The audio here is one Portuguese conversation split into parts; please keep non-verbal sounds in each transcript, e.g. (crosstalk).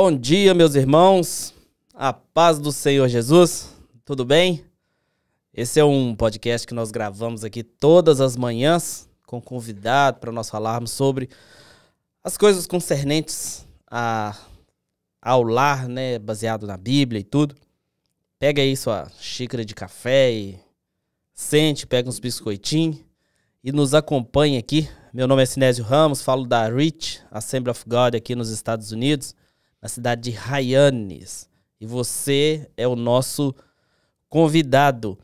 Bom dia, meus irmãos. A paz do Senhor Jesus. Tudo bem? Esse é um podcast que nós gravamos aqui todas as manhãs com convidado para nós falarmos sobre as coisas concernentes a, ao lar, né, baseado na Bíblia e tudo. Pega aí sua xícara de café e sente, pega uns biscoitinhos e nos acompanha aqui. Meu nome é Sinésio Ramos, falo da REACH, Assembly of God aqui nos Estados Unidos na cidade de Rayanes. E você é o nosso convidado.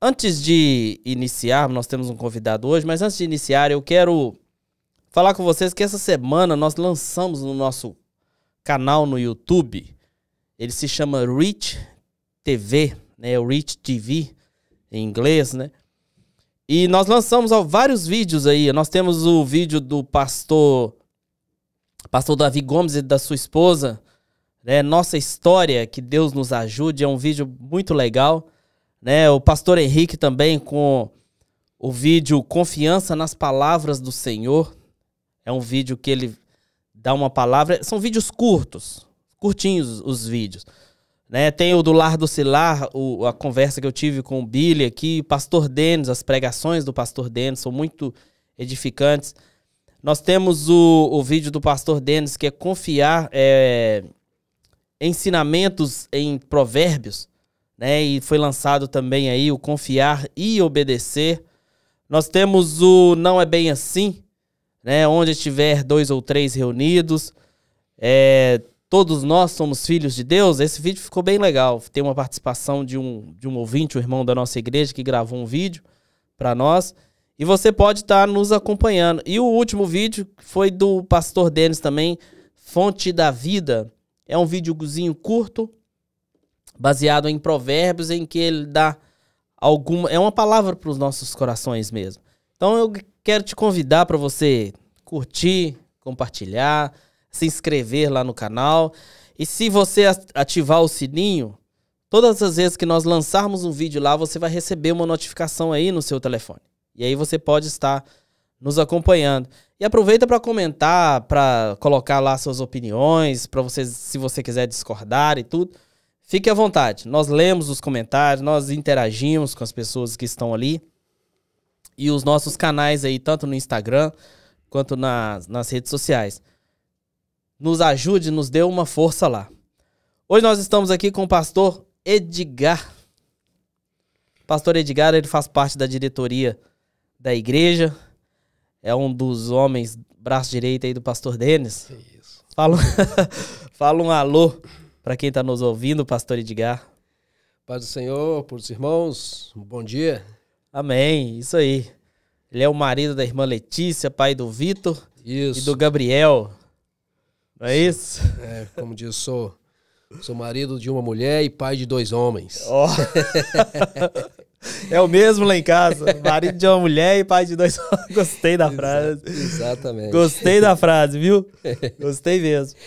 Antes de iniciar, nós temos um convidado hoje, mas antes de iniciar, eu quero falar com vocês que essa semana nós lançamos no nosso canal no YouTube. Ele se chama Rich TV, né? É o Rich TV em inglês, né? E nós lançamos ó, vários vídeos aí. Nós temos o vídeo do pastor pastor Davi Gomes e da sua esposa, né? Nossa História, que Deus nos ajude, é um vídeo muito legal. Né? O pastor Henrique também com o vídeo Confiança nas Palavras do Senhor. É um vídeo que ele dá uma palavra. São vídeos curtos, curtinhos os vídeos. Né? Tem o do Lar do Silar, o, a conversa que eu tive com o Billy aqui, o Pastor Denis, as pregações do Pastor Denis são muito edificantes. Nós temos o, o vídeo do pastor Denis, que é confiar é, ensinamentos em provérbios, né? E foi lançado também aí o confiar e obedecer. Nós temos o não é bem assim, né? Onde estiver dois ou três reunidos, é, todos nós somos filhos de Deus. Esse vídeo ficou bem legal. Tem uma participação de um, de um ouvinte, o um irmão da nossa igreja, que gravou um vídeo para nós. E você pode estar tá nos acompanhando. E o último vídeo foi do pastor Denis também, Fonte da Vida. É um videozinho curto, baseado em provérbios, em que ele dá alguma. É uma palavra para os nossos corações mesmo. Então eu quero te convidar para você curtir, compartilhar, se inscrever lá no canal. E se você ativar o sininho, todas as vezes que nós lançarmos um vídeo lá, você vai receber uma notificação aí no seu telefone. E aí você pode estar nos acompanhando. E aproveita para comentar, para colocar lá suas opiniões, para você, se você quiser discordar e tudo. Fique à vontade. Nós lemos os comentários, nós interagimos com as pessoas que estão ali. E os nossos canais aí, tanto no Instagram quanto nas, nas redes sociais. Nos ajude, nos dê uma força lá. Hoje nós estamos aqui com o pastor Edgar. O pastor Edgar, ele faz parte da diretoria da igreja, é um dos homens, braço direito aí do pastor Denis. Fala, (laughs) fala um alô para quem está nos ouvindo, pastor Edgar. Paz do Senhor, por os irmãos, um bom dia. Amém, isso aí. Ele é o marido da irmã Letícia, pai do Vitor e do Gabriel. Não é isso? É, como diz, sou, sou marido de uma mulher e pai de dois homens. Oh. (laughs) É o mesmo lá em casa. Marido de uma mulher e pai de dois. Gostei da frase. Exatamente. Gostei da frase, viu? (laughs) Gostei mesmo.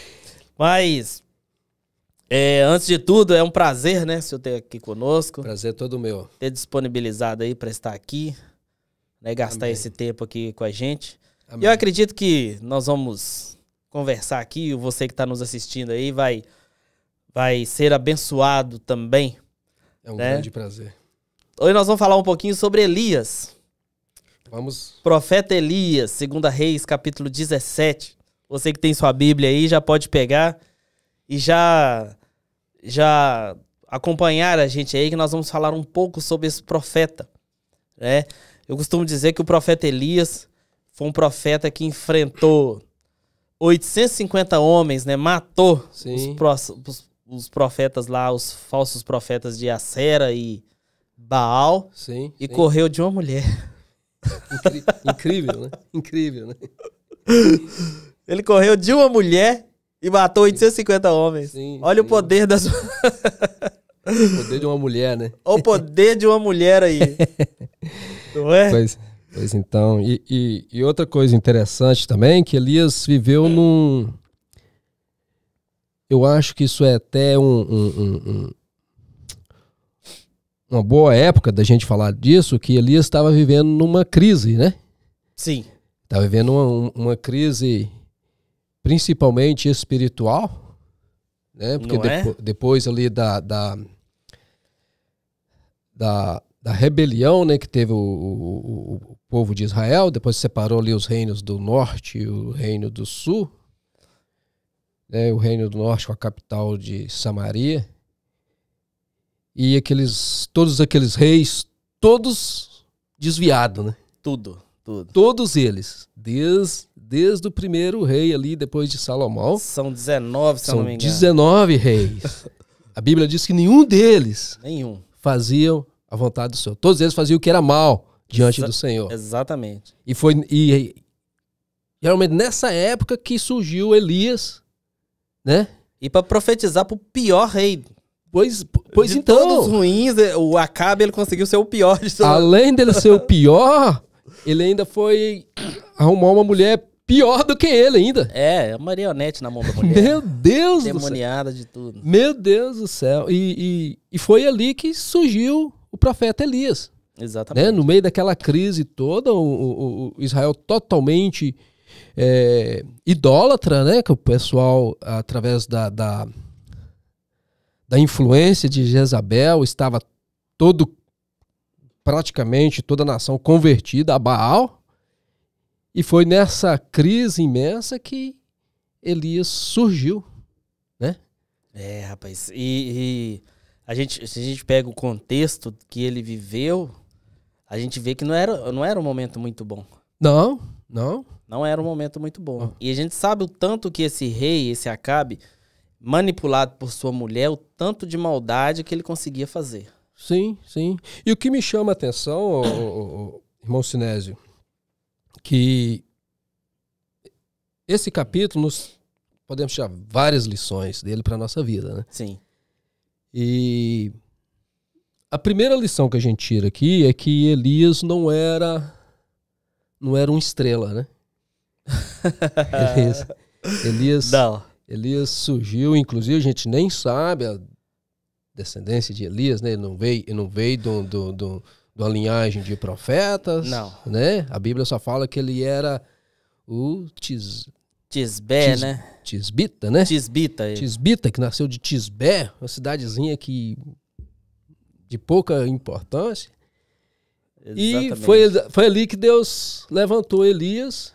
Mas, é, antes de tudo, é um prazer, né, se eu ter aqui conosco. Prazer é todo meu. Ter disponibilizado aí para estar aqui, né, gastar Amém. esse tempo aqui com a gente. Amém. E eu acredito que nós vamos conversar aqui, e você que está nos assistindo aí vai, vai ser abençoado também. É um né? grande prazer Hoje nós vamos falar um pouquinho sobre Elias. Vamos. Profeta Elias, 2 Reis, capítulo 17. Você que tem sua Bíblia aí já pode pegar e já já acompanhar a gente aí que nós vamos falar um pouco sobre esse profeta, né? Eu costumo dizer que o profeta Elias foi um profeta que enfrentou 850 homens, né? Matou os, os, os, profetas lá, os falsos profetas de Acera e Baal sim, e sim. correu de uma mulher. Incri incrível, né? Incrível, né? (laughs) Ele correu de uma mulher e matou 850 homens. Sim, Olha o poder das. (laughs) o poder de uma mulher, né? O poder de uma mulher aí. (laughs) Não é? Pois, pois então. E, e, e outra coisa interessante também, que Elias viveu num. Eu acho que isso é até um, um, um, uma boa época da gente falar disso, que Elias estava vivendo numa crise, né? Sim. Estava vivendo uma, uma crise principalmente espiritual, né? Porque é? depo é? depois ali da, da, da, da, rebelião, né, que teve o, o, o povo de Israel, depois separou ali os reinos do norte e o reino do sul, né? O reino do norte com a capital de Samaria e aqueles todos aqueles reis, todos desviados, né? Tudo, tudo. Todos eles, desde, desde o primeiro rei ali, depois de Salomão. São 19, se são eu não me engano. 19 reis. (laughs) A Bíblia diz que nenhum deles nenhum. faziam a vontade do Senhor. Todos eles faziam o que era mal diante Exa do Senhor. Exatamente. E foi e, realmente nessa época que surgiu Elias, né? E para profetizar para o pior rei. Pois, pois de então. Todos ruins, é, o Acabe ele conseguiu ser o pior de todos. Além dele ser o (laughs) pior, ele ainda foi arrumar uma mulher pior do que ele ainda. É, é a marionete na mão da (laughs) mulher. Meu Deus Demoniada do céu. de tudo. Meu Deus do céu. E, e, e foi ali que surgiu o profeta Elias. Né? Exatamente. Né? No meio daquela crise toda, o, o, o Israel totalmente é, idólatra, né? Que o pessoal, através da, da da influência de Jezabel, estava todo praticamente toda a nação convertida a Baal. E foi nessa crise imensa que Elias surgiu, né? É, rapaz. E, e a gente, se a gente pega o contexto que ele viveu, a gente vê que não era, não era um momento muito bom. Não, não. Não era um momento muito bom. E a gente sabe o tanto que esse rei, esse Acabe, manipulado por sua mulher o tanto de maldade que ele conseguia fazer. Sim, sim. E o que me chama a atenção, oh, irmão Sinésio, que esse capítulo nos podemos tirar várias lições dele para nossa vida, né? Sim. E a primeira lição que a gente tira aqui é que Elias não era não era um estrela, né? (laughs) Elias, Elias não. Elias surgiu, inclusive a gente nem sabe a descendência de Elias, né? Ele não veio, ele não veio do, do, do, de uma linhagem de profetas. Não. Né? A Bíblia só fala que ele era o tis, Tisbé, tis, né? Tisbita, né? Tisbita. Ele. Tisbita, que nasceu de Tisbé, uma cidadezinha que de pouca importância. Exatamente. E foi, foi ali que Deus levantou Elias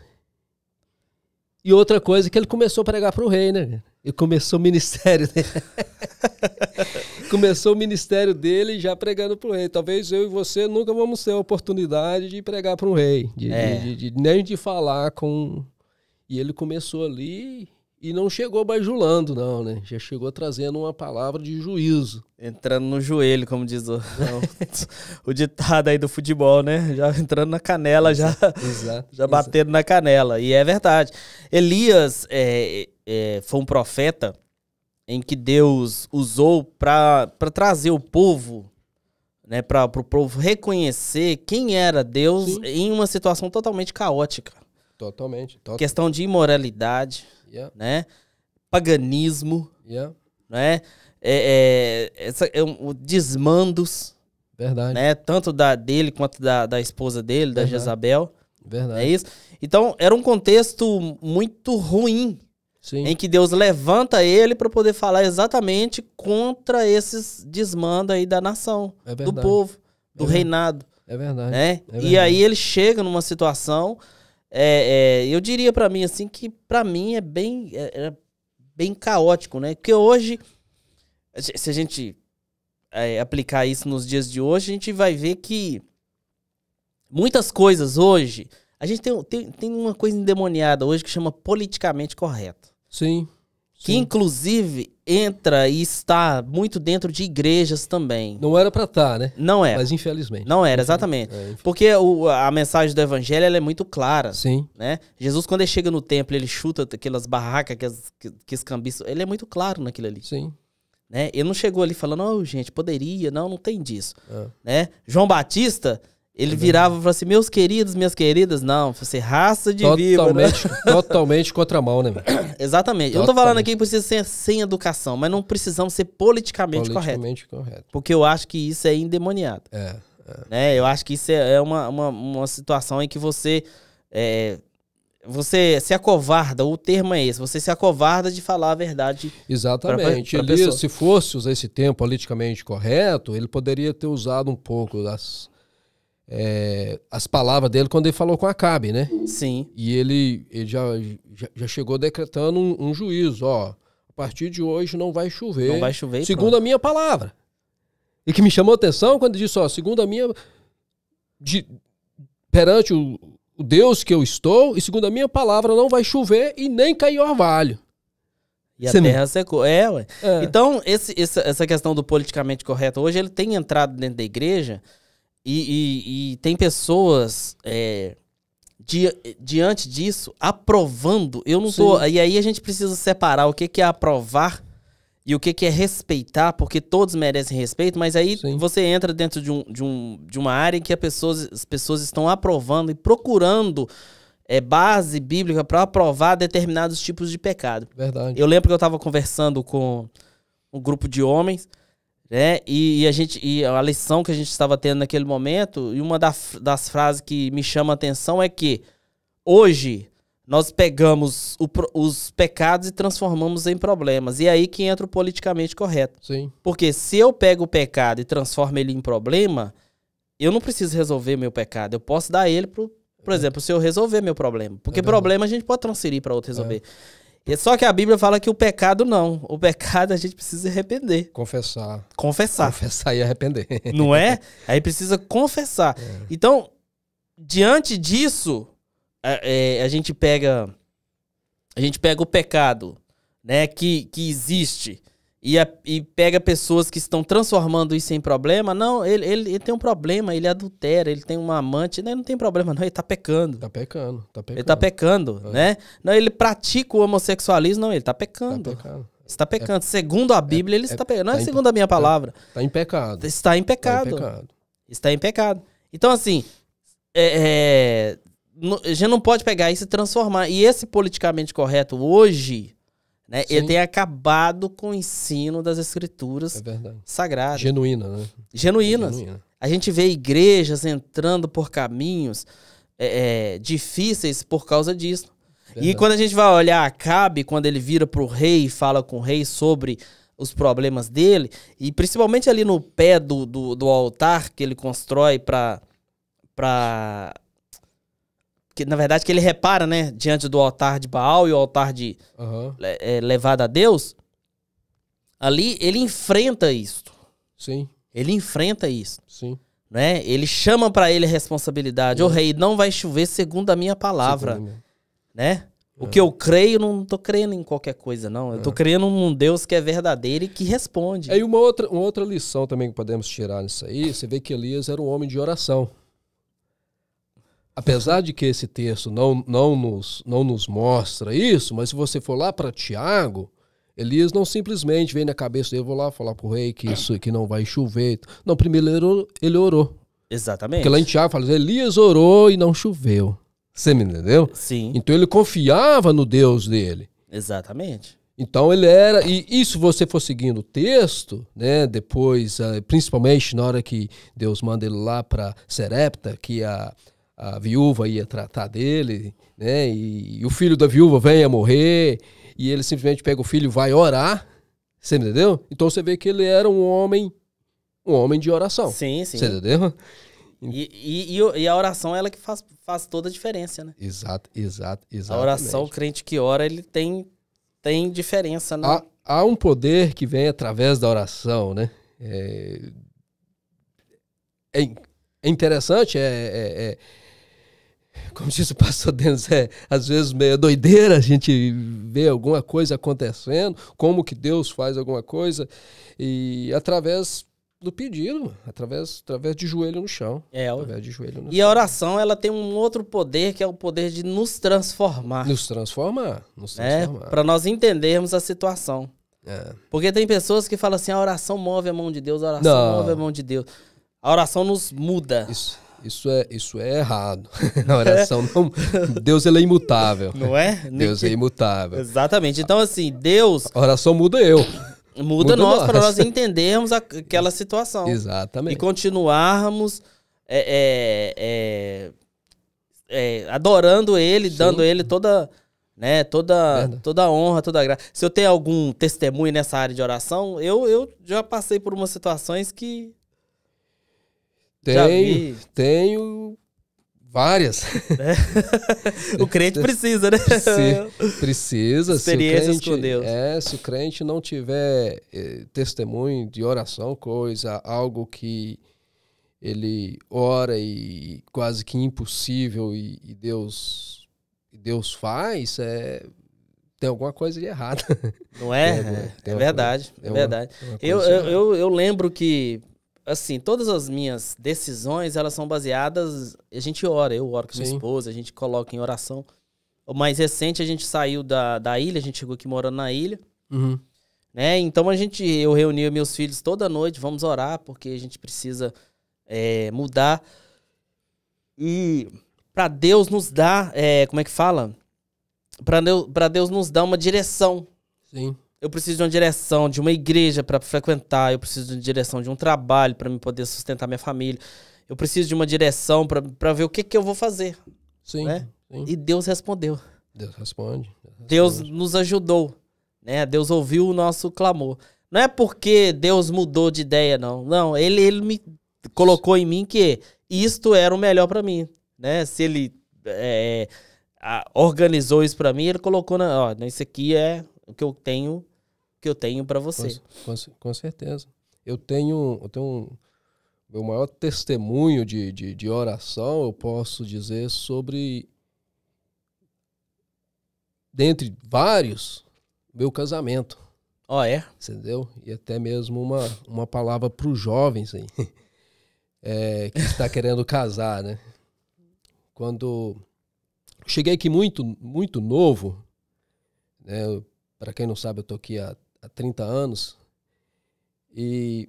e outra coisa é que ele começou a pregar para o rei, né? Ele começou o ministério dele. (laughs) começou o ministério dele já pregando para o rei. Talvez eu e você nunca vamos ter a oportunidade de pregar para um rei, de, é. de, de, nem de falar com. E ele começou ali e não chegou bajulando, não, né? Já chegou trazendo uma palavra de juízo. Entrando no joelho, como diz o, (laughs) o ditado aí do futebol, né? Já entrando na canela, já, exato, já batendo exato. na canela. E é verdade. Elias é, é, foi um profeta em que Deus usou para trazer o povo, né? Para o povo reconhecer quem era Deus Sim. em uma situação totalmente caótica. Totalmente. Questão de imoralidade yeah. né? Paganismo, yeah. né? É, é, essa, é um, desmandos, Verdade. né? Tanto da dele quanto da, da esposa dele, Verdade. da Jezabel. Verdade. É isso. Então, era um contexto muito ruim. Sim. Em que Deus levanta ele para poder falar exatamente contra esses desmandos aí da nação, é do povo, do é reinado. É verdade. Né? É verdade. E aí ele chega numa situação é, é, eu diria para mim assim que para mim é bem é, é, bem caótico, né? Porque hoje se a gente é, aplicar isso nos dias de hoje, a gente vai ver que muitas coisas hoje a gente tem, tem, tem uma coisa endemoniada hoje que chama politicamente correto. Sim. Que sim. inclusive entra e está muito dentro de igrejas também. Não era para estar, tá, né? Não era. Mas infelizmente. Não era, exatamente. É, Porque o, a mensagem do evangelho é muito clara. Sim. Né? Jesus, quando ele chega no templo, ele chuta aquelas barracas, aquelas, que, que escambiço. Ele é muito claro naquilo ali. Sim. Né? Ele não chegou ali falando, oh, gente, poderia, não, não tem disso. É. Né? João Batista, ele é virava e falava assim, meus queridos, minhas queridas, não, você é raça de totalmente, víbora. Né? (laughs) Totalmente contramão, né? (coughs) Exatamente. Totalmente. Eu não tô falando aqui que precisa ser sem educação, mas não precisamos ser politicamente, politicamente correto. correto. Porque eu acho que isso é endemoniado. É, é. Né? Eu acho que isso é uma, uma, uma situação em que você... É, você se acovarda, o termo é esse, você se acovarda de falar a verdade. Exatamente. Pra, pra ele, se fosse usar esse termo politicamente correto, ele poderia ter usado um pouco das é, as palavras dele quando ele falou com a Cabe, né? Sim. E ele, ele já, já, já, chegou decretando um, um, juízo, ó. A partir de hoje não vai chover. Não vai chover. Segundo pronto. a minha palavra. E que me chamou a atenção quando ele disse, ó, segundo a minha. De, perante o, o Deus que eu estou, e segundo a minha palavra, não vai chover e nem cair orvalho. E a terra não... secou. É, ué. É. Então, esse, essa questão do politicamente correto hoje, ele tem entrado dentro da igreja e, e, e tem pessoas é, di, diante disso aprovando. Eu não Sim. tô. E aí a gente precisa separar o que, que é aprovar e o que, que é respeitar, porque todos merecem respeito, mas aí Sim. você entra dentro de, um, de, um, de uma área em que pessoas, as pessoas estão aprovando e procurando é, base bíblica para aprovar determinados tipos de pecado. Verdade. Eu lembro que eu estava conversando com um grupo de homens né? E, e, a gente e a lição que a gente estava tendo naquele momento, e uma das frases que me chama a atenção é que hoje nós pegamos o, os pecados e transformamos em problemas. E é aí que entra o politicamente correto. Sim. Porque se eu pego o pecado e transformo ele em problema, eu não preciso resolver meu pecado. Eu posso dar ele pro, por é. exemplo, se eu resolver meu problema. Porque é problema a gente pode transferir para outro resolver. É. É só que a Bíblia fala que o pecado não. O pecado a gente precisa arrepender. Confessar. Confessar. Confessar e arrepender. (laughs) Não é? Aí (laughs) precisa confessar. É. Então, diante disso, a, é, a, gente pega a gente pega o pecado, né, que, que existe e, a, e, pega pessoas que estão transformando isso em problema. Não, ele, ele, ele, tem um problema, ele adultera, ele tem uma amante. Não, né, não tem problema, não, ele tá pecando. Tá pecando, tá pecando. Ele tá pecando, é. né? Não, ele pratica o homossexualismo, não, ele tá pecando. Tá pecando. Está pecando. É, segundo a é Bíblia, é, ele está pecando. Não é tá segundo a minha é palavra. Está em pecado. Está em tá pecado. Está em pecado. Está em pecado. Então, assim, é, é a gente não pode pegar isso e transformar. E esse politicamente correto hoje, né? Ele tem acabado com o ensino das escrituras é sagradas. Genuína, né? Genuínas. Genuína. A gente vê igrejas entrando por caminhos é, é difíceis por causa disso. Verdade. E quando a gente vai olhar Acabe, quando ele vira para o rei e fala com o rei sobre os problemas dele, e principalmente ali no pé do, do, do altar que ele constrói para que na verdade que ele repara, né, diante do altar de Baal e o altar de uhum. é, levado a Deus, ali ele enfrenta isso. Sim. Ele enfrenta isso. Sim. Né? Ele chama para ele a responsabilidade. o oh, uhum. rei, não vai chover segundo a minha palavra, segundo. né? O é. que eu creio, não tô crendo em qualquer coisa, não. Eu tô é. crendo num Deus que é verdadeiro e que responde. É, e uma outra, uma outra lição também que podemos tirar nisso aí, você vê que Elias era um homem de oração apesar de que esse texto não, não, nos, não nos mostra isso, mas se você for lá para Tiago, Elias não simplesmente vem na cabeça dele, vou lá falar para o rei que isso que não vai chover. Não, primeiro ele orou. Ele orou. Exatamente. Porque lá em Tiago fala, Elias orou e não choveu. Você me entendeu? Sim. Então ele confiava no Deus dele. Exatamente. Então ele era, e isso você for seguindo o texto, né, depois, eh, principalmente na hora que Deus manda ele lá para Serepta, que é a, a viúva ia tratar dele, né? E, e, o filho da viúva vem a morrer, e ele simplesmente pega o filho e vai orar. Você entendeu? Então você vê que ele era um homem, um homem de oração. Sim, sim. Você entendeu? E, e, e a oração é ela que faz, faz toda a diferença, né? Exato, exato, exato. A oração, o crente que ora, ele tem, tem diferença, né? Há, há um poder que vem através da oração, né? É, é, é interessante, é, é, é como disse o pastor Denis, é às vezes meio doideira a gente ver alguma coisa acontecendo, como que Deus faz alguma coisa, e através do pedido, através, através de joelho no chão. É, através de joelho e chão. a oração ela tem um outro poder que é o poder de nos transformar. Nos transformar, nos né? transformar. É, para nós entendermos a situação. É. Porque tem pessoas que falam assim, a oração move a mão de Deus, a oração Não. move a mão de Deus. A oração nos muda. Isso. Isso é, isso é errado. (laughs) Na oração, não, Deus ele é imutável. Não é? Deus é imutável. Exatamente. Então, assim, Deus. A oração muda eu. Muda, muda nós, nós. para nós entendermos aquela situação. Exatamente. E continuarmos é, é, é, é adorando Ele, Sim. dando Ele toda né? Toda, toda honra, toda graça. Se eu tenho algum testemunho nessa área de oração, eu, eu já passei por umas situações que tenho, tenho várias. É. (laughs) o crente (laughs) precisa, né? Preci, precisa. Experiências crente, com Deus. É, se o crente não tiver eh, testemunho de oração, coisa, algo que ele ora e quase que impossível e, e Deus e Deus faz, é, tem alguma coisa de errada. Não é? (laughs) é, é, é verdade, coisa, é verdade. Uma, eu, eu, eu, eu lembro que assim, todas as minhas decisões, elas são baseadas. A gente ora, eu oro com Sim. minha esposa, a gente coloca em oração. O mais recente, a gente saiu da, da ilha, a gente chegou aqui morando na ilha. Uhum. Né? Então a gente, eu reuni meus filhos toda noite, vamos orar, porque a gente precisa é, mudar. E para Deus nos dar, é, como é que fala? Para Deus, pra Deus nos dar uma direção. Sim. Eu preciso de uma direção, de uma igreja para frequentar, eu preciso de uma direção de um trabalho para me poder sustentar minha família. Eu preciso de uma direção para ver o que, que eu vou fazer. Sim, né? sim. E Deus respondeu. Deus responde, Deus responde. Deus nos ajudou, né? Deus ouviu o nosso clamor. Não é porque Deus mudou de ideia, não. Não, ele, ele me colocou em mim que isto era o melhor para mim, né? Se ele é, organizou isso para mim, ele colocou na, ó, isso aqui é o que eu tenho que eu tenho para você. Com, com, com, certeza. Eu tenho, eu tenho um, meu maior testemunho de, de, de oração, eu posso dizer sobre, dentre vários, meu casamento. Ó, oh, é? Entendeu? E até mesmo uma, uma palavra para os jovens aí, (laughs) é, que está querendo casar, né? Quando cheguei aqui muito, muito novo, né? Para quem não sabe, eu tô aqui há há 30 anos. E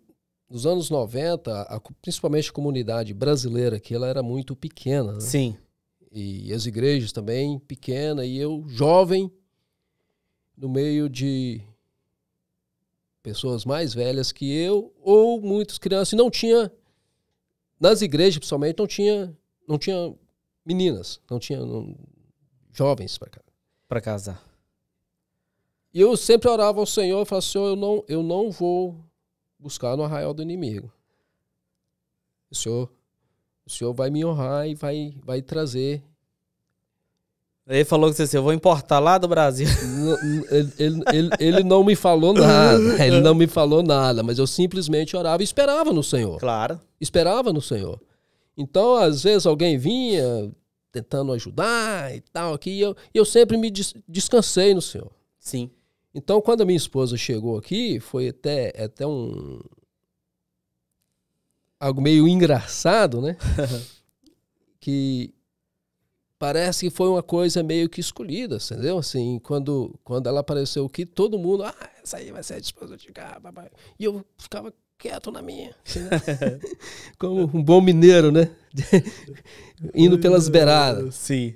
nos anos 90, a, principalmente a comunidade brasileira aqui, ela era muito pequena. Né? Sim. E as igrejas também pequena e eu jovem no meio de pessoas mais velhas que eu ou muitos crianças e não tinha nas igrejas principalmente não tinha não tinha meninas, não tinha não, jovens para casar. Para casar. E eu sempre orava ao Senhor, falava, Senhor, eu não, eu não vou buscar no arraial do inimigo. O Senhor, o Senhor vai me honrar e vai, vai trazer. Ele falou que você assim, eu vou importar lá do Brasil. (laughs) Ele, ele, ele, ele não me falou nada. Ele não me falou nada, mas eu simplesmente orava e esperava no Senhor. Claro. Esperava no Senhor. Então, às vezes, alguém vinha tentando ajudar e tal, aqui, e eu, eu sempre me descansei no Senhor. Sim. Então, quando a minha esposa chegou aqui, foi até, até um. algo meio engraçado, né? (laughs) que parece que foi uma coisa meio que escolhida, entendeu? Assim, quando, quando ela apareceu aqui, todo mundo, ah, essa aí vai ser a esposa de cá, papai. E eu ficava quieto na minha. Assim, né? (laughs) Como um bom mineiro, né? (laughs) Indo pelas beiradas. Sim.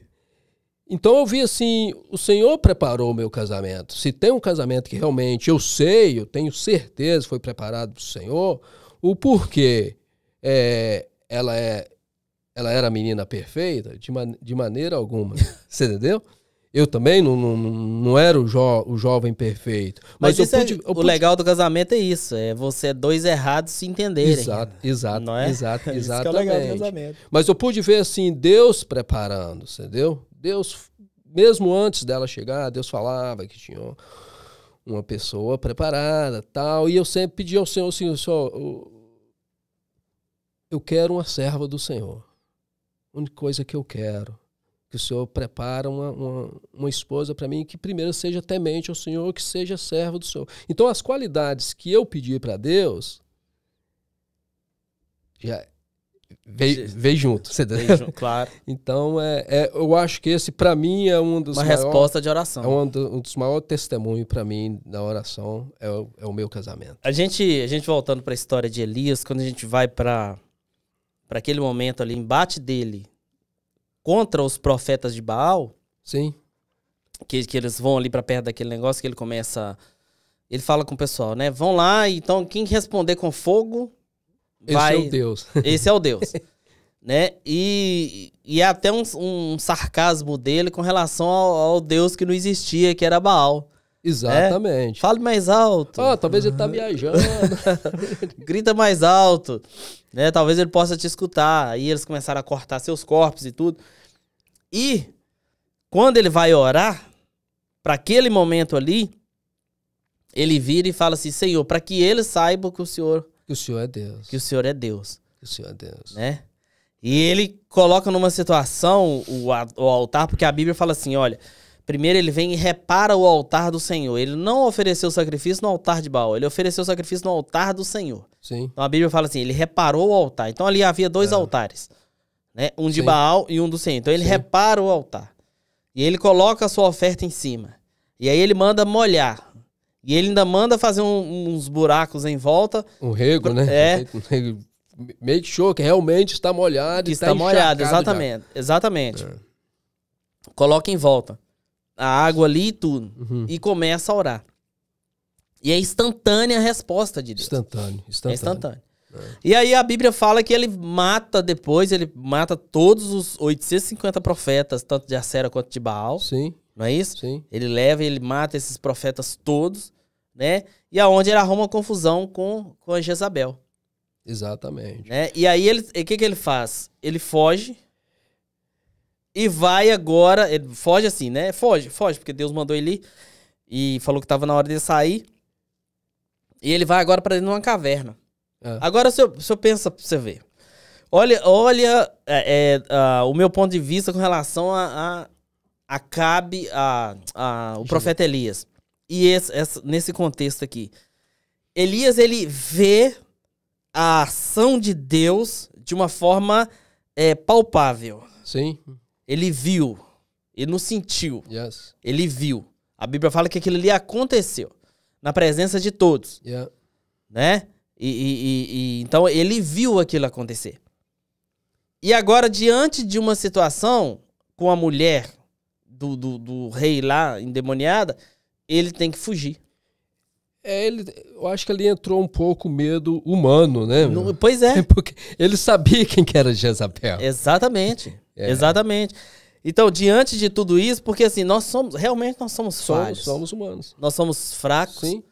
Então eu vi assim, o Senhor preparou o meu casamento. Se tem um casamento que realmente eu sei, eu tenho certeza foi preparado o Senhor, o porquê é, ela é ela era menina perfeita de, man de maneira alguma. (laughs) Você entendeu? Eu também não, não, não era o, jo, o jovem perfeito. Mas, mas pude, é, pude... o legal do casamento é isso, é você é dois errados se entenderem. Exato, exato, não é? exato, exatamente. (laughs) isso é o legal do casamento. Mas eu pude ver assim Deus preparando, entendeu? Deus mesmo antes dela chegar, Deus falava que tinha uma pessoa preparada, tal, e eu sempre pedi ao Senhor, assim, só eu quero uma serva do Senhor. A única coisa que eu quero que o Senhor prepara uma, uma, uma esposa para mim que primeiro seja temente ao Senhor, que seja servo do Senhor. Então as qualidades que eu pedi para Deus já veio, veio junto. Você veio, claro. (laughs) Então é, é, eu acho que esse para mim é um dos uma maior, resposta de oração. É um, do, um dos maiores testemunhos para mim da oração é o, é o meu casamento. A gente a gente voltando para a história de Elias, quando a gente vai para para aquele momento ali embate dele contra os profetas de Baal. Sim. Que, que eles vão ali para perto daquele negócio que ele começa. Ele fala com o pessoal, né? Vão lá, então quem responder com fogo. Vai... Esse é o Deus. (laughs) Esse é o Deus. né? E, e é até um, um sarcasmo dele com relação ao, ao, Deus que não existia, que era Baal. Né? Exatamente. Né? Fale mais alto. Ah, talvez ele tá viajando. (laughs) Grita mais alto. Né? Talvez ele possa te escutar. Aí eles começaram a cortar seus corpos e tudo. E quando ele vai orar, para aquele momento ali, ele vira e fala assim: Senhor, para que ele saiba que o Senhor. Que o Senhor é Deus. Que o Senhor é Deus. Que o Senhor é Deus. Né? E ele coloca numa situação o, o altar, porque a Bíblia fala assim: olha, primeiro ele vem e repara o altar do Senhor. Ele não ofereceu sacrifício no altar de Baal, ele ofereceu sacrifício no altar do Senhor. Sim. Então a Bíblia fala assim: ele reparou o altar. Então ali havia dois é. altares né? Um de Sim. Baal e um do Senhor. Então ele Sim. repara o altar. E ele coloca a sua oferta em cima. E aí ele manda molhar. E ele ainda manda fazer um, uns buracos em volta. Um rego, né? É. meio rego. Make sure que realmente está molhado. Que está, está molhado, exatamente. Já. Exatamente. É. Coloca em volta. A água ali e tudo. Uhum. E começa a orar. E é instantânea a resposta de Deus. Instantâneo. Instantâneo. É instantâneo. E aí a Bíblia fala que ele mata depois, ele mata todos os 850 profetas, tanto de Acera quanto de Baal. Sim. Não é isso? Sim. Ele leva e ele mata esses profetas todos, né? E aonde ele arruma confusão com, com a Jezabel. Exatamente. Né? E aí ele, o que, que ele faz? Ele foge e vai agora, ele foge assim, né? Foge, foge, porque Deus mandou ele ir e falou que estava na hora de sair. E ele vai agora para dentro de uma caverna. É. Agora, se eu, se eu pensa pra você ver. Olha, olha é, é, uh, o meu ponto de vista com relação a, a, Cabe, a, a, o profeta Elias. E esse, esse, nesse contexto aqui. Elias, ele vê a ação de Deus de uma forma é, palpável. Sim. Ele viu. Ele não sentiu. Yes. Ele viu. A Bíblia fala que aquilo ali aconteceu na presença de todos. Yeah. Né? E, e, e, então ele viu aquilo acontecer. E agora, diante de uma situação com a mulher do, do, do rei lá, endemoniada, ele tem que fugir. É, ele, eu acho que ali entrou um pouco medo humano, né? pois é. (laughs) Porque ele sabia quem que era Jezabel. Exatamente. (laughs) É. Exatamente. Então, diante de tudo isso, porque assim, nós somos, realmente nós somos, somos Somos humanos. Nós somos fracos. Sim.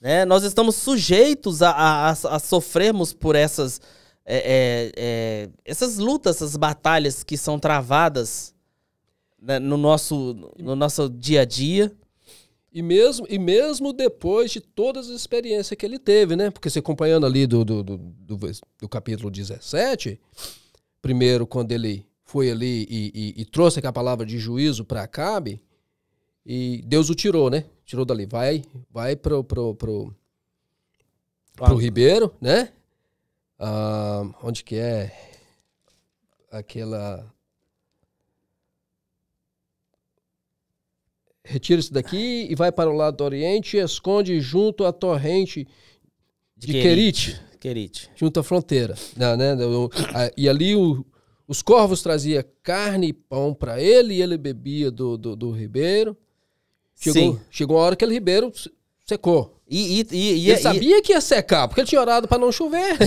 Né? Nós estamos sujeitos a, a, a sofrermos por essas, é, é, é, essas lutas, essas batalhas que são travadas né, no, nosso, no nosso dia a dia. E mesmo, e mesmo depois de todas as experiências que ele teve, né? Porque se acompanhando ali do, do, do, do, do capítulo 17, primeiro quando ele foi ali e, e, e trouxe aquela palavra de juízo para Acabe, e Deus o tirou, né? Tirou dali. Vai, vai pro, pro, pro, pro Ribeiro, né? Ah, onde que é? Aquela. Retira-se daqui e vai para o lado do Oriente e esconde junto à torrente de, de Querite. Querite. Junto à fronteira. Não, né? né? E ali o, os corvos traziam carne e pão para ele e ele bebia do, do, do ribeiro. Chegou, Sim. chegou uma hora que ele Ribeiro secou. E, e, e, e ele é, sabia que ia secar, porque ele tinha orado para não chover. (laughs)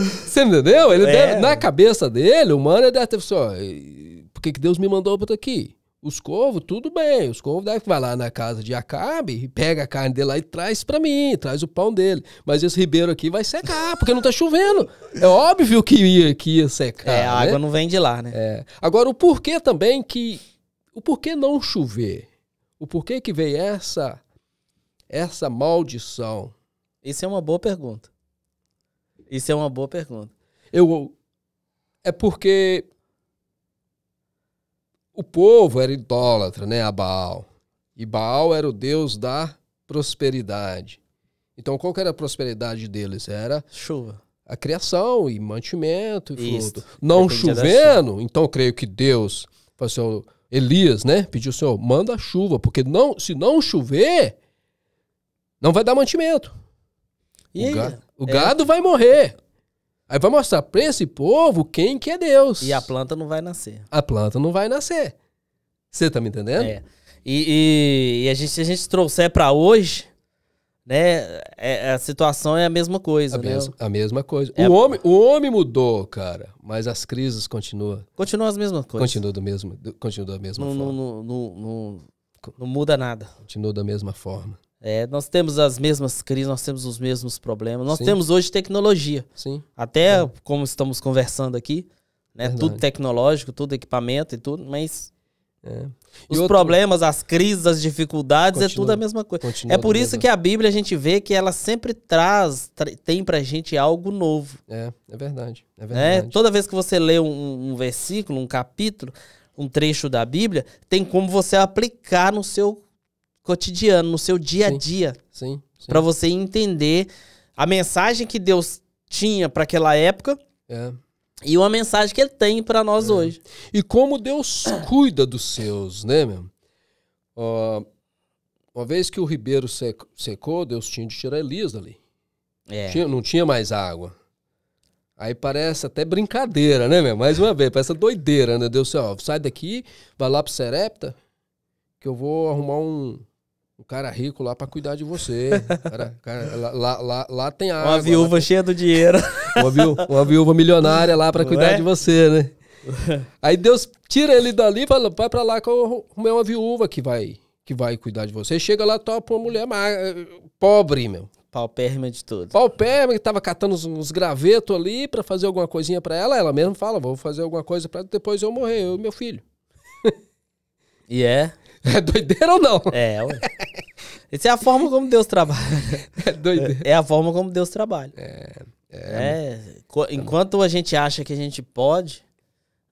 Você entendeu? Ele é. deve, na cabeça dele, o mano, deve ter só, assim, por que, que Deus me mandou para aqui? Os corvos, tudo bem. Os corvos devem vai lá na casa de Acabe e pega a carne dele lá e traz para mim, traz o pão dele. Mas esse ribeiro aqui vai secar, porque não tá chovendo. É óbvio que ia, que ia secar. É, a né? água não vem de lá, né? É. Agora, o porquê também que, o porquê não chover? O porquê que veio essa essa maldição? Isso é uma boa pergunta. Isso é uma boa pergunta. Eu é porque o povo era idólatra, né, a Baal. E Baal era o deus da prosperidade. Então, qual que era a prosperidade deles? Era chuva. A criação e mantimento e fruto. Não chovendo, então creio que Deus falou assim, Elias, né? Pediu, Senhor, manda chuva, porque não, se não chover, não vai dar mantimento. E o é. gado, é... vai morrer. Aí vai mostrar para esse povo quem que é Deus. E a planta não vai nascer. A planta não vai nascer. Você tá me entendendo? É. E, e, e a gente, se a gente trouxer para hoje, né? É, é, a situação é a mesma coisa, a né? Mesma, a mesma coisa. É o, a... homem, o homem mudou, cara, mas as crises continuam. Continuam as mesmas coisas. Continua do mesmo, do, continua da mesma forma. Não, no não, muda nada. Continua da mesma forma. É, nós temos as mesmas crises, nós temos os mesmos problemas. Nós Sim. temos hoje tecnologia. Sim. Até é. como estamos conversando aqui, né? Verdade. Tudo tecnológico, tudo equipamento e tudo, mas é. Os outro... problemas, as crises, as dificuldades, Continua. é tudo a mesma coisa. Continua é por isso mesmo. que a Bíblia a gente vê que ela sempre traz, tem pra gente algo novo. É, é verdade. É né? verdade. É, toda vez que você lê um, um versículo, um capítulo, um trecho da Bíblia, tem como você aplicar no seu cotidiano, no seu dia a dia. Sim. sim, Para você entender a mensagem que Deus tinha para aquela época. É. E uma mensagem que ele tem para nós é. hoje. E como Deus cuida dos seus, né, meu? Uh, uma vez que o ribeiro secou, Deus tinha de tirar Elias dali. É. Tinha, não tinha mais água. Aí parece até brincadeira, né, meu? Mais uma vez, parece doideira, né? Deus, ó, sai daqui, vai lá pro Serepta, que eu vou arrumar um, o cara rico lá para cuidar de você. Cara, cara, lá, lá, lá, tem água. Uma viúva cheia do dinheiro. Uma viúva, uma viúva milionária lá para cuidar Ué? de você, né? Aí Deus tira ele dali e fala: vai para lá que eu arrumei uma viúva que vai, que vai cuidar de você. Chega lá, topa uma mulher magra, eh, pobre, meu. Paupérrima de tudo. Paupérrima, que tava catando uns, uns gravetos ali para fazer alguma coisinha para ela. Ela mesmo fala: vou fazer alguma coisa para depois eu morrer, eu e meu filho. E yeah. é? (laughs) É doideira ou não? É, ué. Essa é a forma como Deus trabalha. É doideira. É, é a forma como Deus trabalha. É. é, é, é enquanto a gente acha que a gente pode,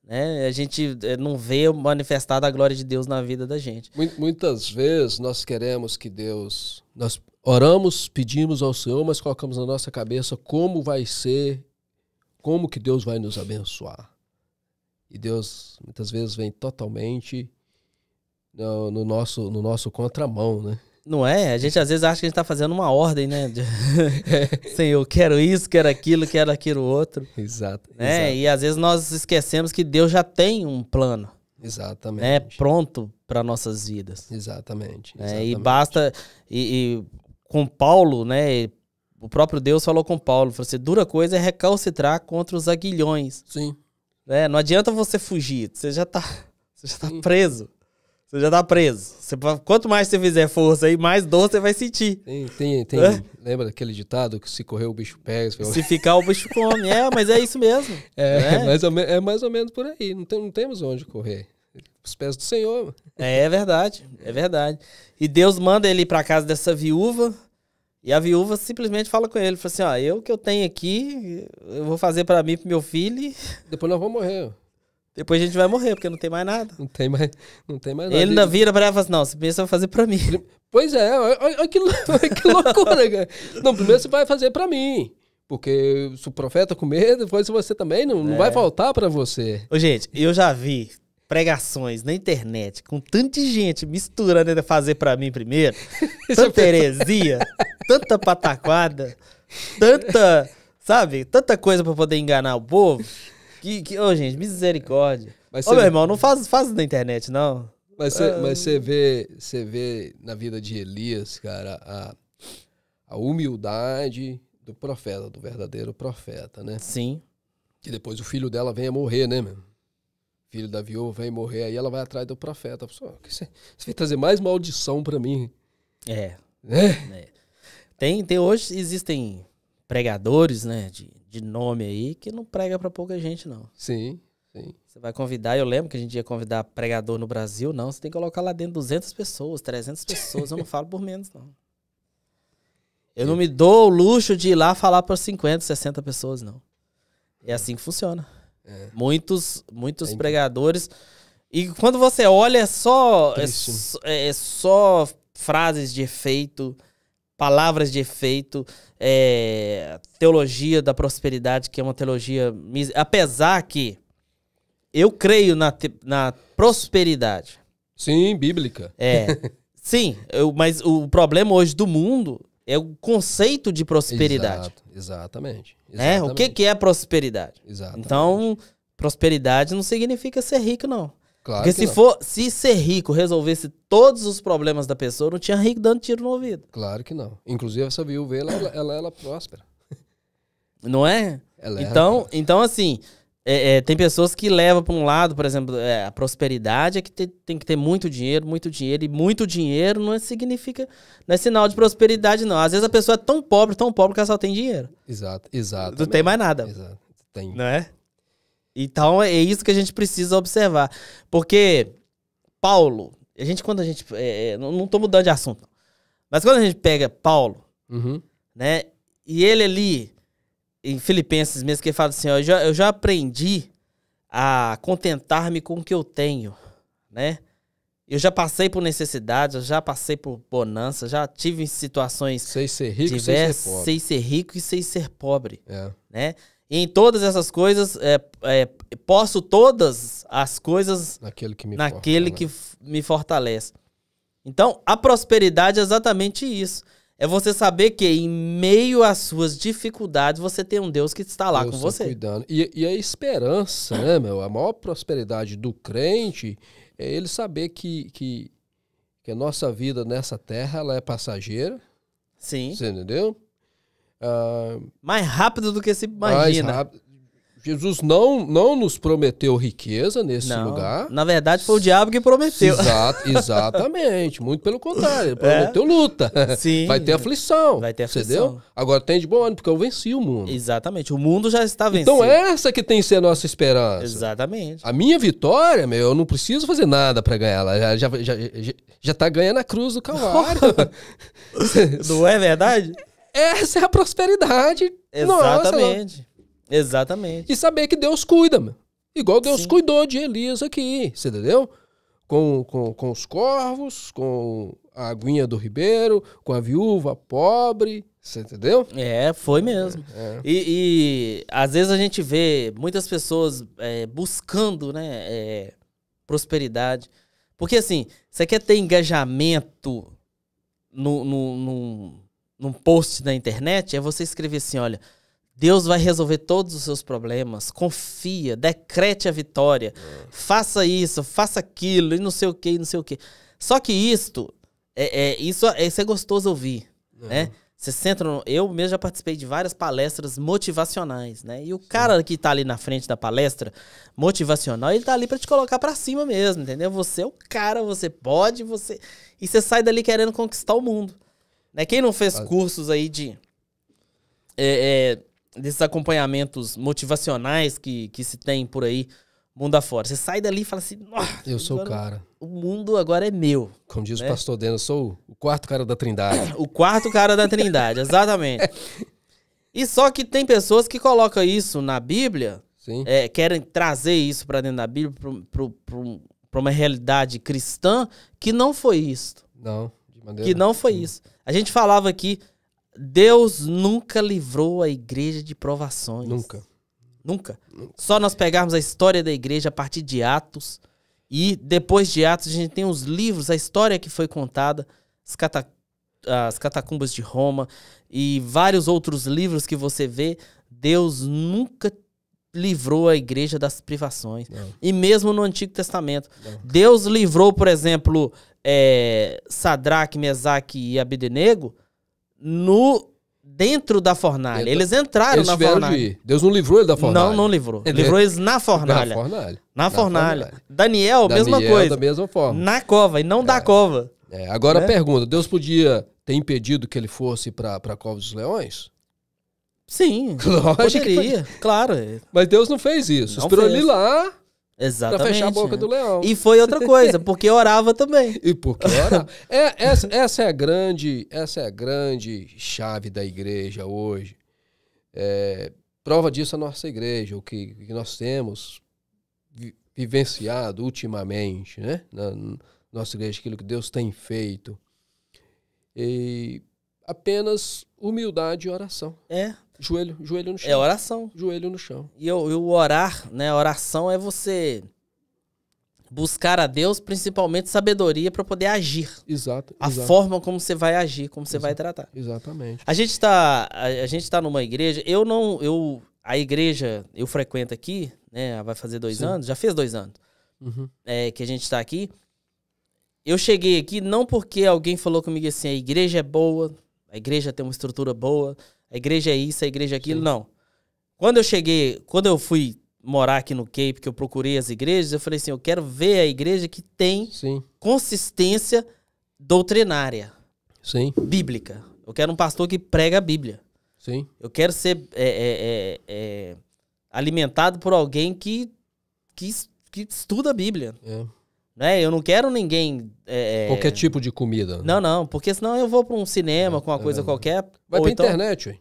né, a gente é, não vê manifestada a glória de Deus na vida da gente. Muitas vezes nós queremos que Deus. Nós oramos, pedimos ao Senhor, mas colocamos na nossa cabeça como vai ser, como que Deus vai nos abençoar. E Deus muitas vezes vem totalmente no, no, nosso, no nosso contramão, né? Não é? A gente às vezes acha que a gente tá fazendo uma ordem, né? De... (laughs) É. (laughs) Senhor, quero isso, quero aquilo, quero aquilo outro. Exato. Né? Exato. E às vezes nós esquecemos que Deus já tem um plano. Né? Exatamente. Né? Pronto para nossas vidas. Exatamente. Né? exatamente. É, e basta. E, e, com Paulo, né? O próprio Deus falou com Paulo: falou assim, dura coisa é recalcitrar contra os aguilhões. Sim. É, não adianta você fugir, você já tá, (laughs) você já tá preso. Você já tá preso. Você, quanto mais você fizer força aí, mais dor você vai sentir. Tem, tem, tem é? Lembra daquele ditado que se correr o bicho pega? Se, se ficar o bicho come. É, mas é isso mesmo. (laughs) É, né? é, mais, ou me, é mais ou menos por aí. Não, tem, não temos onde correr. Os pés do Senhor. É, é verdade. É verdade. E Deus manda ele para casa dessa viúva. E a viúva simplesmente fala com ele, fala assim, ó, eu que eu tenho aqui, eu vou fazer para mim, pro meu filho. Depois nós vamos morrer. Depois a gente vai morrer, porque não tem mais nada. Não tem mais, não tem mais nada. Ele ainda vira pra ela e fala assim, não, você pensa fazer pra mim. Pois é, olha que, (laughs) que loucura, cara. Não, primeiro você vai fazer pra mim. Porque se o profeta comer, depois você também não, é. não vai faltar pra você. Ô, gente, eu já vi pregações na internet com tanta gente misturando ainda fazer pra mim primeiro. (laughs) É tanta heresia, tanta pataquada, tanta, sabe, tanta coisa pra poder enganar o povo. Que, que, gente, misericórdia. Mas ô, meu irmão, não faz, faz na internet, não. Mas você, ah. mas você vê, você vê na vida de Elias, cara, a, a humildade do profeta, do verdadeiro profeta, né? Sim. Que depois o filho dela vem a morrer, né, meu? Filho da viúva vem morrer, aí ela vai atrás do profeta. Pessoal, você, vai trazer mais maldição para mim. É. né é. Tem, tem hoje existem pregadores, né, de, de nome aí que não prega para pouca gente, não. Sim, sim. Você vai convidar, eu lembro que a gente ia convidar pregador no Brasil, não, você tem que colocar lá dentro 200 pessoas, 300 pessoas, eu não falo por menos, não. Eu sim. não me dou o luxo de ir lá falar para 50, 60 pessoas, não. É assim que funciona. É. Muitos, muitos pregadores. E quando você olha, é só, é, é, é só frases de efeito palavras de efeito, é, teologia da prosperidade, que é uma teologia. Apesar que eu creio na, na prosperidade. Sim, bíblica. É. (laughs) sim, eu, mas o problema hoje do mundo é o conceito de prosperidade. Exato, exatamente, exatamente. É, o que, que é prosperidade? Exatamente. Então, prosperidade não significa ser rico, não. Claro Porque se for, se ser rico resolvesse todos os problemas da pessoa, não tinha rico dando tiro no ouvido. Claro que não. Inclusive essa viúva, ela, ela, ela, ela próspera. Não é? Ela é então, é então assim, é, é, tem pessoas que levam para um lado, por exemplo, é, a prosperidade é que te, tem que ter muito dinheiro, muito dinheiro, e muito dinheiro não é, significa, não é sinal de prosperidade, não. Às vezes a pessoa é tão pobre, tão pobre que ela só tem dinheiro. Exato, exato. Não tem mais nada. Exato. Tem. Não é? Então é isso que a gente precisa observar. Porque Paulo, a gente quando a gente. É, é não, estou mudando de assunto. Mas quando a gente pega Paulo, uhum. né? E ele ali, em Filipenses mesmo, que ele fala assim: ó, eu, já, eu já aprendi a contentar-me com o que eu tenho, né? Eu já passei por necessidades, eu já passei por bonança, já tive situações sei ser rico, diversas, sei ser, sei ser rico e sei ser pobre, é. né? em todas essas coisas, é, é, posso todas as coisas naquele que me, naquele que né? me fortalece. Então, a prosperidade é exatamente isso. É você saber que em meio às suas dificuldades você tem um Deus que está lá Deus com tá você. Cuidando. E, e, a esperança, né, meu? A maior prosperidade do crente é ele saber que, que, que a nossa vida nessa terra ela é passageira. Sim. Você entendeu? Uh, mais rápido do que se imagina. Jesus não, não nos prometeu riqueza nesse não, lugar. Na verdade, foi o diabo que prometeu. (laughs) exatamente. Muito pelo contrário. Ele é. prometeu é? luta. Sim. Vai ter aflição. Vai ter aflição. Entendeu? Agora tem de bom ano né? porque eu venci o mundo. Exatamente. O mundo já está vencido. Então, é essa que tem que ser a nossa esperança. Exatamente. A minha vitória, meu, eu não preciso fazer nada para ganhar ela. Já, já, já, já, tá ganhando a cruz do Calvário. (laughs) não é verdade? (laughs) essa é a prosperidade. Exatamente. Nossa, Exatamente. E saber que Deus cuida, mano. Igual Deus Sim. cuidou de Elias aqui, você entendeu? Com, com, com os corvos, com a aguinha do ribeiro, com a viúva pobre, você entendeu? É, foi mesmo. É. é. E, e, às vezes a gente vê muitas pessoas é, buscando né, é, prosperidade. Porque assim, você quer ter engajamento no, no num post na internet é você escrever assim: olha, Deus vai resolver todos os seus problemas, confia, decrete a vitória, é. faça isso, faça aquilo, e não sei o que, não sei o que. Só que isto, é, é, isso, é, isso é gostoso ouvir, né? Você senta no, eu mesmo já participei de várias palestras motivacionais, né? E o Sim. cara que tá ali na frente da palestra motivacional, ele tá ali para te colocar para cima mesmo, entendeu? Você é o cara, você pode, você e você sai dali querendo conquistar o mundo. Né? Quem não fez Faz. cursos aí de. É, é, desses acompanhamentos motivacionais que, que se tem por aí, mundo afora. Você sai dali e fala assim: Eu sou o cara. O mundo agora é meu. Como diz né? o pastor Deno, eu sou o quarto cara da Trindade. (coughs) o quarto cara da Trindade, exatamente. (laughs) e só que tem pessoas que colocam isso na Bíblia, é, querem trazer isso para dentro da Bíblia, para uma realidade cristã, que não foi isso. Não, de maneira. Que não foi isso. A gente falava aqui, Deus nunca livrou a igreja de provações. Nunca. Nunca. Nunca. Só nós pegarmos a história da igreja a partir de Atos. E depois de Atos, a gente tem os livros, a história que foi contada, as, cata as catacumbas de Roma e vários outros livros que você vê. Deus nunca livrou a igreja das privações. Não. E mesmo no Antigo Testamento. Não. Deus livrou, por exemplo, é, Sadraque, Mesaque e Abednego no dentro da fornalha. Eles entraram eles na fornalha. De Deus não livrou ele da fornalha. Não, não livrou. Ele livrou eles na fornalha. Na fornalha. Na fornalha. Daniel, Daniel mesma coisa. Da mesma forma. Na cova e não é. da cova. É. Agora né? pergunta, Deus podia ter impedido que ele fosse para a cova dos leões? Sim, (laughs) poderia, claro. Mas Deus não fez isso. Não Esperou fez. ele lá Exatamente. Pra fechar a boca do leão. E foi outra coisa, (laughs) porque orava também. E porque orava. É, essa, essa, é a grande, essa é a grande chave da igreja hoje. É, prova disso a nossa igreja, o que, que nós temos vivenciado ultimamente, né? Na, na nossa igreja, aquilo que Deus tem feito. E apenas humildade e oração. É, Joelho, joelho no é chão. É oração. Joelho no chão. E o orar, né? Oração é você buscar a Deus, principalmente sabedoria para poder agir. Exato. A exato. forma como você vai agir, como você exato, vai tratar. Exatamente. A gente está a, a, gente tá numa igreja, eu não eu a igreja eu frequento aqui, né, vai fazer dois Sim. anos, já fez dois anos. Uhum. É, que a gente está aqui. Eu cheguei aqui não porque alguém falou comigo assim, a igreja é boa, a igreja tem uma estrutura boa, a igreja é isso, a igreja é aquilo. Sim. Não. Quando eu cheguei, quando eu fui morar aqui no Cape, que eu procurei as igrejas, eu falei assim, eu quero ver a igreja que tem Sim. consistência doutrinária. Sim. Bíblica. Eu quero um pastor que prega a Bíblia. Sim. Eu quero ser é, é, é, é alimentado por alguém que, que, que estuda a Bíblia. É. Né? Eu não quero ninguém. É, qualquer tipo de comida. Né? Não, não, porque senão eu vou para um cinema com uma coisa qualquer. Vai pra então... internet, ué.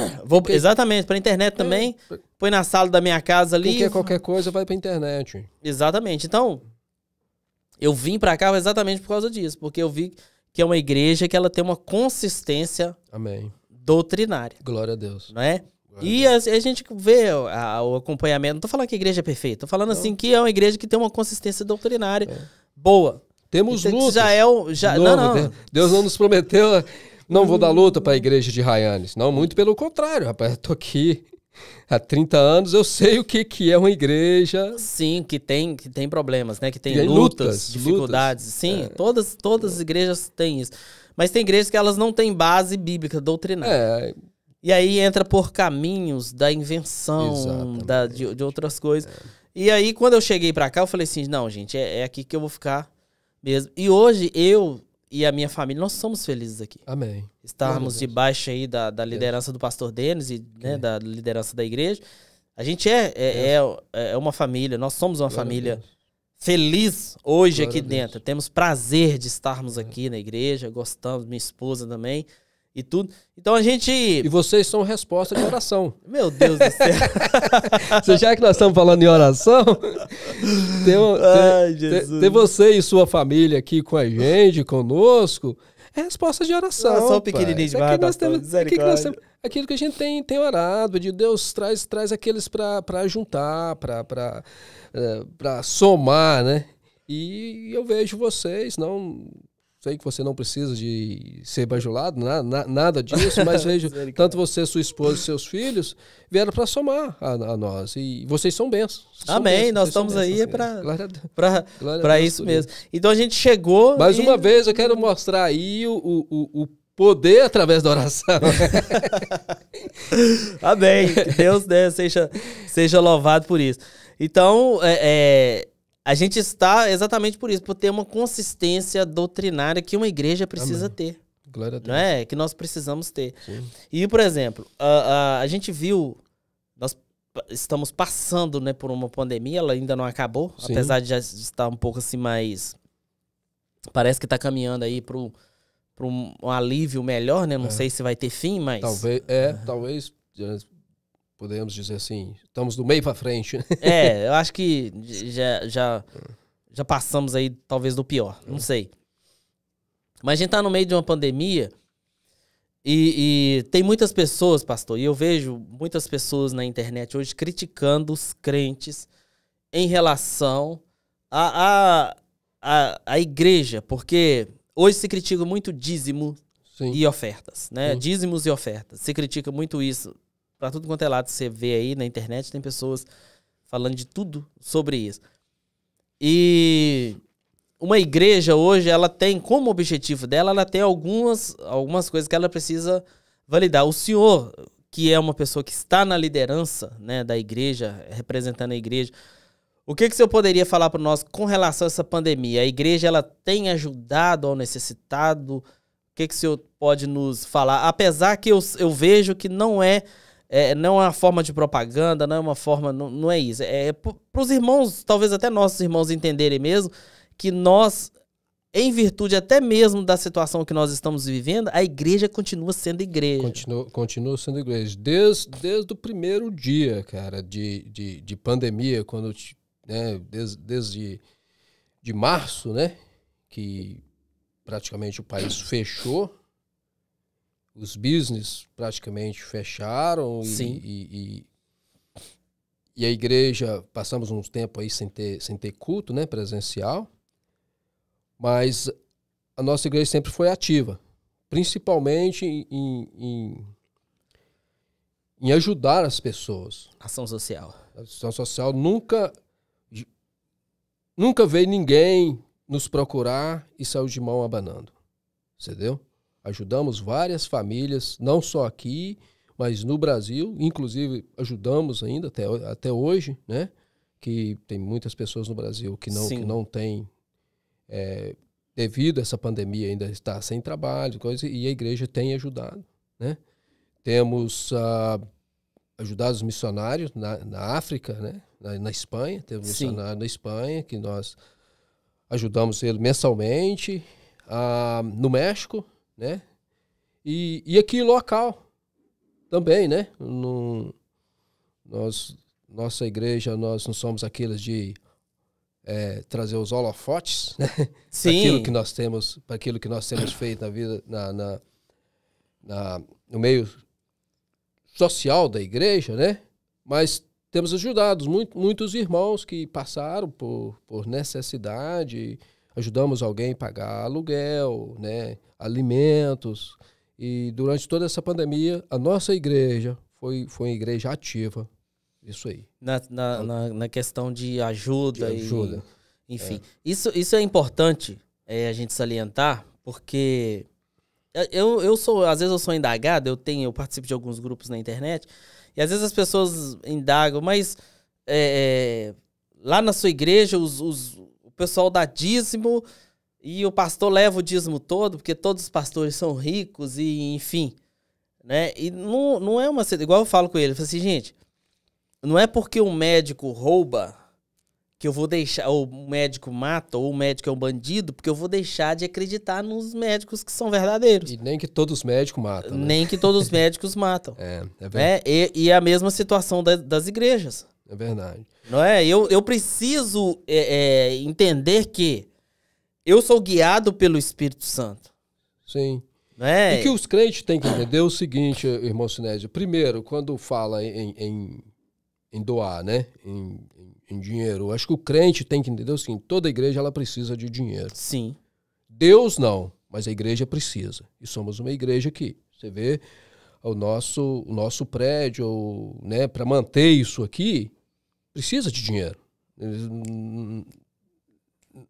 (coughs) Vou, Porque... Exatamente, pra internet também. É. Põe na sala da minha casa ali. qualquer coisa vai pra internet. Exatamente. Então, eu vim pra cá exatamente por causa disso. Porque eu vi que é uma igreja que ela tem uma consistência Amém. doutrinária. Glória a Deus. Não é? E a, a, gente vê a, a, o acompanhamento. Não tô falando que a igreja é perfeita. Tô falando não. assim que é uma igreja que tem uma consistência doutrinária é. boa. Temos então, lutas. Já é o, já, não, não. Deus não nos prometeu não vou dar luta para a igreja de Rayanes, Não, muito pelo contrário, rapaz. Eu tô aqui há 30 anos, eu sei o que, que é uma igreja. Sim, que tem, que tem problemas, né? Que tem, tem lutas, lutas, dificuldades. Lutas. Sim, é. todas, todas as igrejas têm isso. Mas tem igrejas que elas não têm base bíblica, doutrinária. É. E aí entra por caminhos da invenção, da, de, de, outras coisas. É. E aí, quando eu cheguei para cá, eu falei assim: não, gente, é, é aqui que eu vou ficar mesmo. E hoje eu e a minha família, nós somos felizes aqui. Amém. Estarmos debaixo aí da, da liderança do pastor Denis e né, da liderança da igreja. A gente é, é, é, é uma família, nós somos uma Glória família feliz hoje Glória aqui dentro. Temos prazer de estarmos aqui na igreja, gostamos, minha esposa também e tudo. Então a gente. E vocês são resposta de oração. (coughs) Meu Deus do céu. (laughs) Você já que nós estamos falando em oração, tem, um, Ai, tem, tem, você e sua família aqui com a gente, conosco. É resposta de oração. Oração pequenininha de aqui nós temos, aqui que nós temos, Aquilo que a gente tem, tem orado, de Deus traz, traz aqueles para juntar, para eh, somar, né? E eu vejo vocês, não sei que você não precisa de ser bajulado, na, na, nada disso, mas (laughs) vejo tanto você, sua esposa e seus filhos vieram para somar a, a, nós. E vocês são bênçãos. Amém, bênçãos, nós estamos aí para isso mesmo. Então a gente chegou. Mais e... uma vez, eu quero mostrar aí o, o, o poder através da oração. (laughs) Amém. Que Deus né, seja, seja louvado por isso. Então, é, é a gente está exatamente por isso, por ter uma consistência doutrinária que uma igreja precisa Amém. ter. Glória a Deus. Não é? Que nós precisamos ter. Sim. E, por exemplo, a, a, a, gente viu, nós estamos passando né, por uma pandemia, ela ainda não acabou, Sim. apesar de já estar um pouco assim mais. Parece que está caminhando aí para um, um alívio melhor, né? Não é. sei se vai ter fim, mas. Talvez, é, é. talvez podemos dizer assim, estamos do meio para frente. (laughs) É, eu acho que já, já, já passamos aí talvez do pior, não sei. Mas a gente tá no meio de uma pandemia e, e tem muitas pessoas, pastor, e eu vejo muitas pessoas na internet hoje criticando os crentes em relação à a, a, a, a, igreja, porque hoje se critica muito dízimo Sim. e ofertas, né? Sim. Dízimos e ofertas. Se critica muito isso para tudo quanto é lado você vê aí na internet, tem pessoas falando de tudo sobre isso. E uma igreja hoje, ela tem como objetivo dela, ela tem algumas, algumas coisas que ela precisa validar. O senhor, que é uma pessoa que está na liderança né, da igreja, representando a igreja, o que, que o senhor poderia falar para nós com relação a essa pandemia? A igreja ela tem ajudado ao necessitado? O que, que o senhor pode nos falar? Apesar que eu, eu vejo que não é é, não é uma forma de propaganda, não é uma forma. Não, não é isso. É, é para os irmãos, talvez até nossos irmãos entenderem mesmo, que nós, em virtude até mesmo da situação que nós estamos vivendo, a igreja continua sendo igreja. Continua, continua sendo igreja. Desde, desde o primeiro dia, cara, de, de, de pandemia, quando. Né, desde, desde de março, né? Que praticamente o país fechou os business praticamente fecharam e, Sim. E, e, e, a igreja passamos uns tempo aí sem ter, sem ter culto né presencial mas a nossa igreja sempre foi ativa principalmente em, em, em ajudar as pessoas ação social a ação social nunca nunca veio ninguém nos procurar e saiu de mão abanando entendeu Ajudamos várias famílias, não só aqui, mas no Brasil, inclusive ajudamos ainda até, até hoje, né? Que tem muitas pessoas no Brasil que não, que não têm, é, devido a essa pandemia, ainda está sem trabalho, coisa, e a igreja tem ajudado, né? Temos uh, ajudado os missionários na, na África, né? Na, na Espanha, temos um missionário na Espanha que nós ajudamos ele mensalmente. Uh, no México, né? E, e aqui local também, né? no nós, nossa igreja, nós não somos aqueles de é, trazer os holofotes, (laughs) né? Sim. aquilo que nós temos, para aquilo que nós temos feito na vida, na, na, na, no meio social da igreja, né? Mas temos ajudado muito, muitos irmãos que passaram por, por necessidade, ajudamos alguém a pagar aluguel, né, alimentos. E durante toda essa pandemia, a nossa igreja foi, foi uma igreja ativa. Isso aí. Na, na, na, na questão de ajuda. De ajuda. E, enfim. É. Isso, isso é importante é, a gente salientar, porque é, eu, eu sou, às vezes eu sou indagado, eu tenho, eu participo de alguns grupos na internet, e às vezes as pessoas indagam, mas é, é lá na sua igreja os, os, pessoal dá dízimo e o pastor leva o dízimo todo, porque todos os pastores são ricos e enfim. Né? E não, não é uma. Igual eu falo com ele, eu falo assim, gente, não é porque um médico rouba que eu vou deixar, ou o médico mata, ou o médico é um bandido, porque eu vou deixar de acreditar nos médicos que são verdadeiros. E nem que todos os médicos matam. Né? Nem que todos os médicos matam. (laughs) É, é né? verdade. e, e, é a mesma situação da, das igrejas. É verdade. Não é? Eu, eu preciso é, é, entender que eu sou guiado pelo Espírito Santo. Sim. Não é? E que os crentes têm que entender o seguinte, irmão Sinésio. Primeiro, quando fala em, em, em doar, né? Em, em dinheiro, acho que o crente tem que entender o seguinte: toda igreja ela precisa de dinheiro. Sim. Deus não, mas a igreja precisa. E somos uma igreja aqui. Você vê o nosso, o nosso prédio, né? Para manter isso aqui, precisa de dinheiro.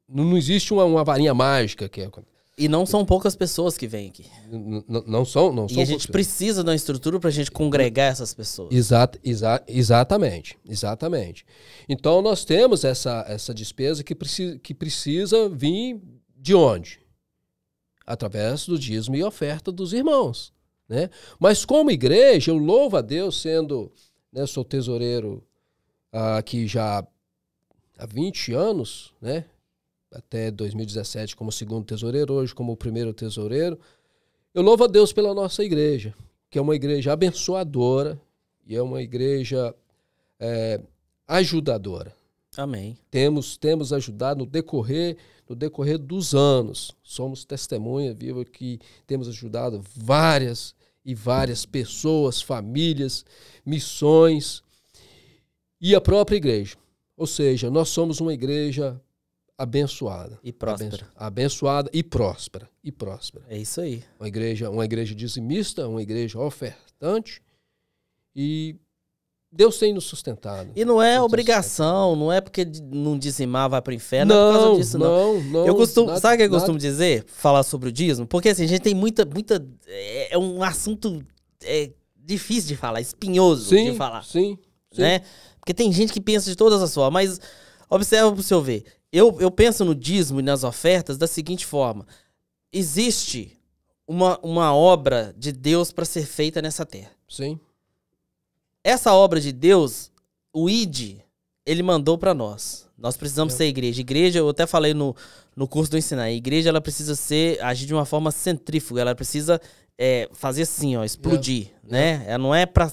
Não, existe uma, uma varinha mágica que é. E não são poucas pessoas que vêm aqui. não são, não são. E a gente poucas. precisa de uma estrutura para a gente congregar essas pessoas. exata exa exatamente, exatamente. Então nós temos essa, essa despesa que, precisa que precisa vir de onde? Através do dízimo e oferta dos irmãos, né? Mas como igreja, eu louvo a Deus sendo, né, sou tesoureiro uh, que já há 20 anos, né? Até 2017 como segundo tesoureiro, hoje como primeiro tesoureiro. Eu louvo a Deus pela nossa igreja, que é uma igreja abençoadora e é uma igreja é, ajudadora. Amém. Temos, temos ajudado no decorrer, no decorrer dos anos. Somos testemunha viva que temos ajudado várias e várias pessoas, famílias, missões, e a própria igreja. Ou seja, nós somos uma igreja abençoada e próspera. Abençoada e próspera e próspera. É isso aí. Uma igreja, uma igreja dizimista, uma igreja ofertante e Deus tem nos sustentado. E não é obrigação, não é porque não dizimar vai para o inferno, não, é por causa disso, não. não. não eu costumo, nada, sabe o que eu nada. costumo dizer? Falar sobre o dízimo? Porque assim, a gente tem muita, muita. É, é um assunto é, difícil de falar, espinhoso sim, de falar. Sim. Sim. né? Porque tem gente que pensa de todas as formas, mas observa para o seu ver. Eu, eu penso no dízimo e nas ofertas da seguinte forma: existe uma, uma obra de Deus para ser feita nessa terra. Sim. Essa obra de Deus, o ID, ele mandou para nós. Nós precisamos é. ser igreja. Igreja, eu até falei no, no curso do ensinar, a igreja ela precisa ser agir de uma forma centrífuga, ela precisa é, fazer assim, ó, explodir, é. né? Ela não é para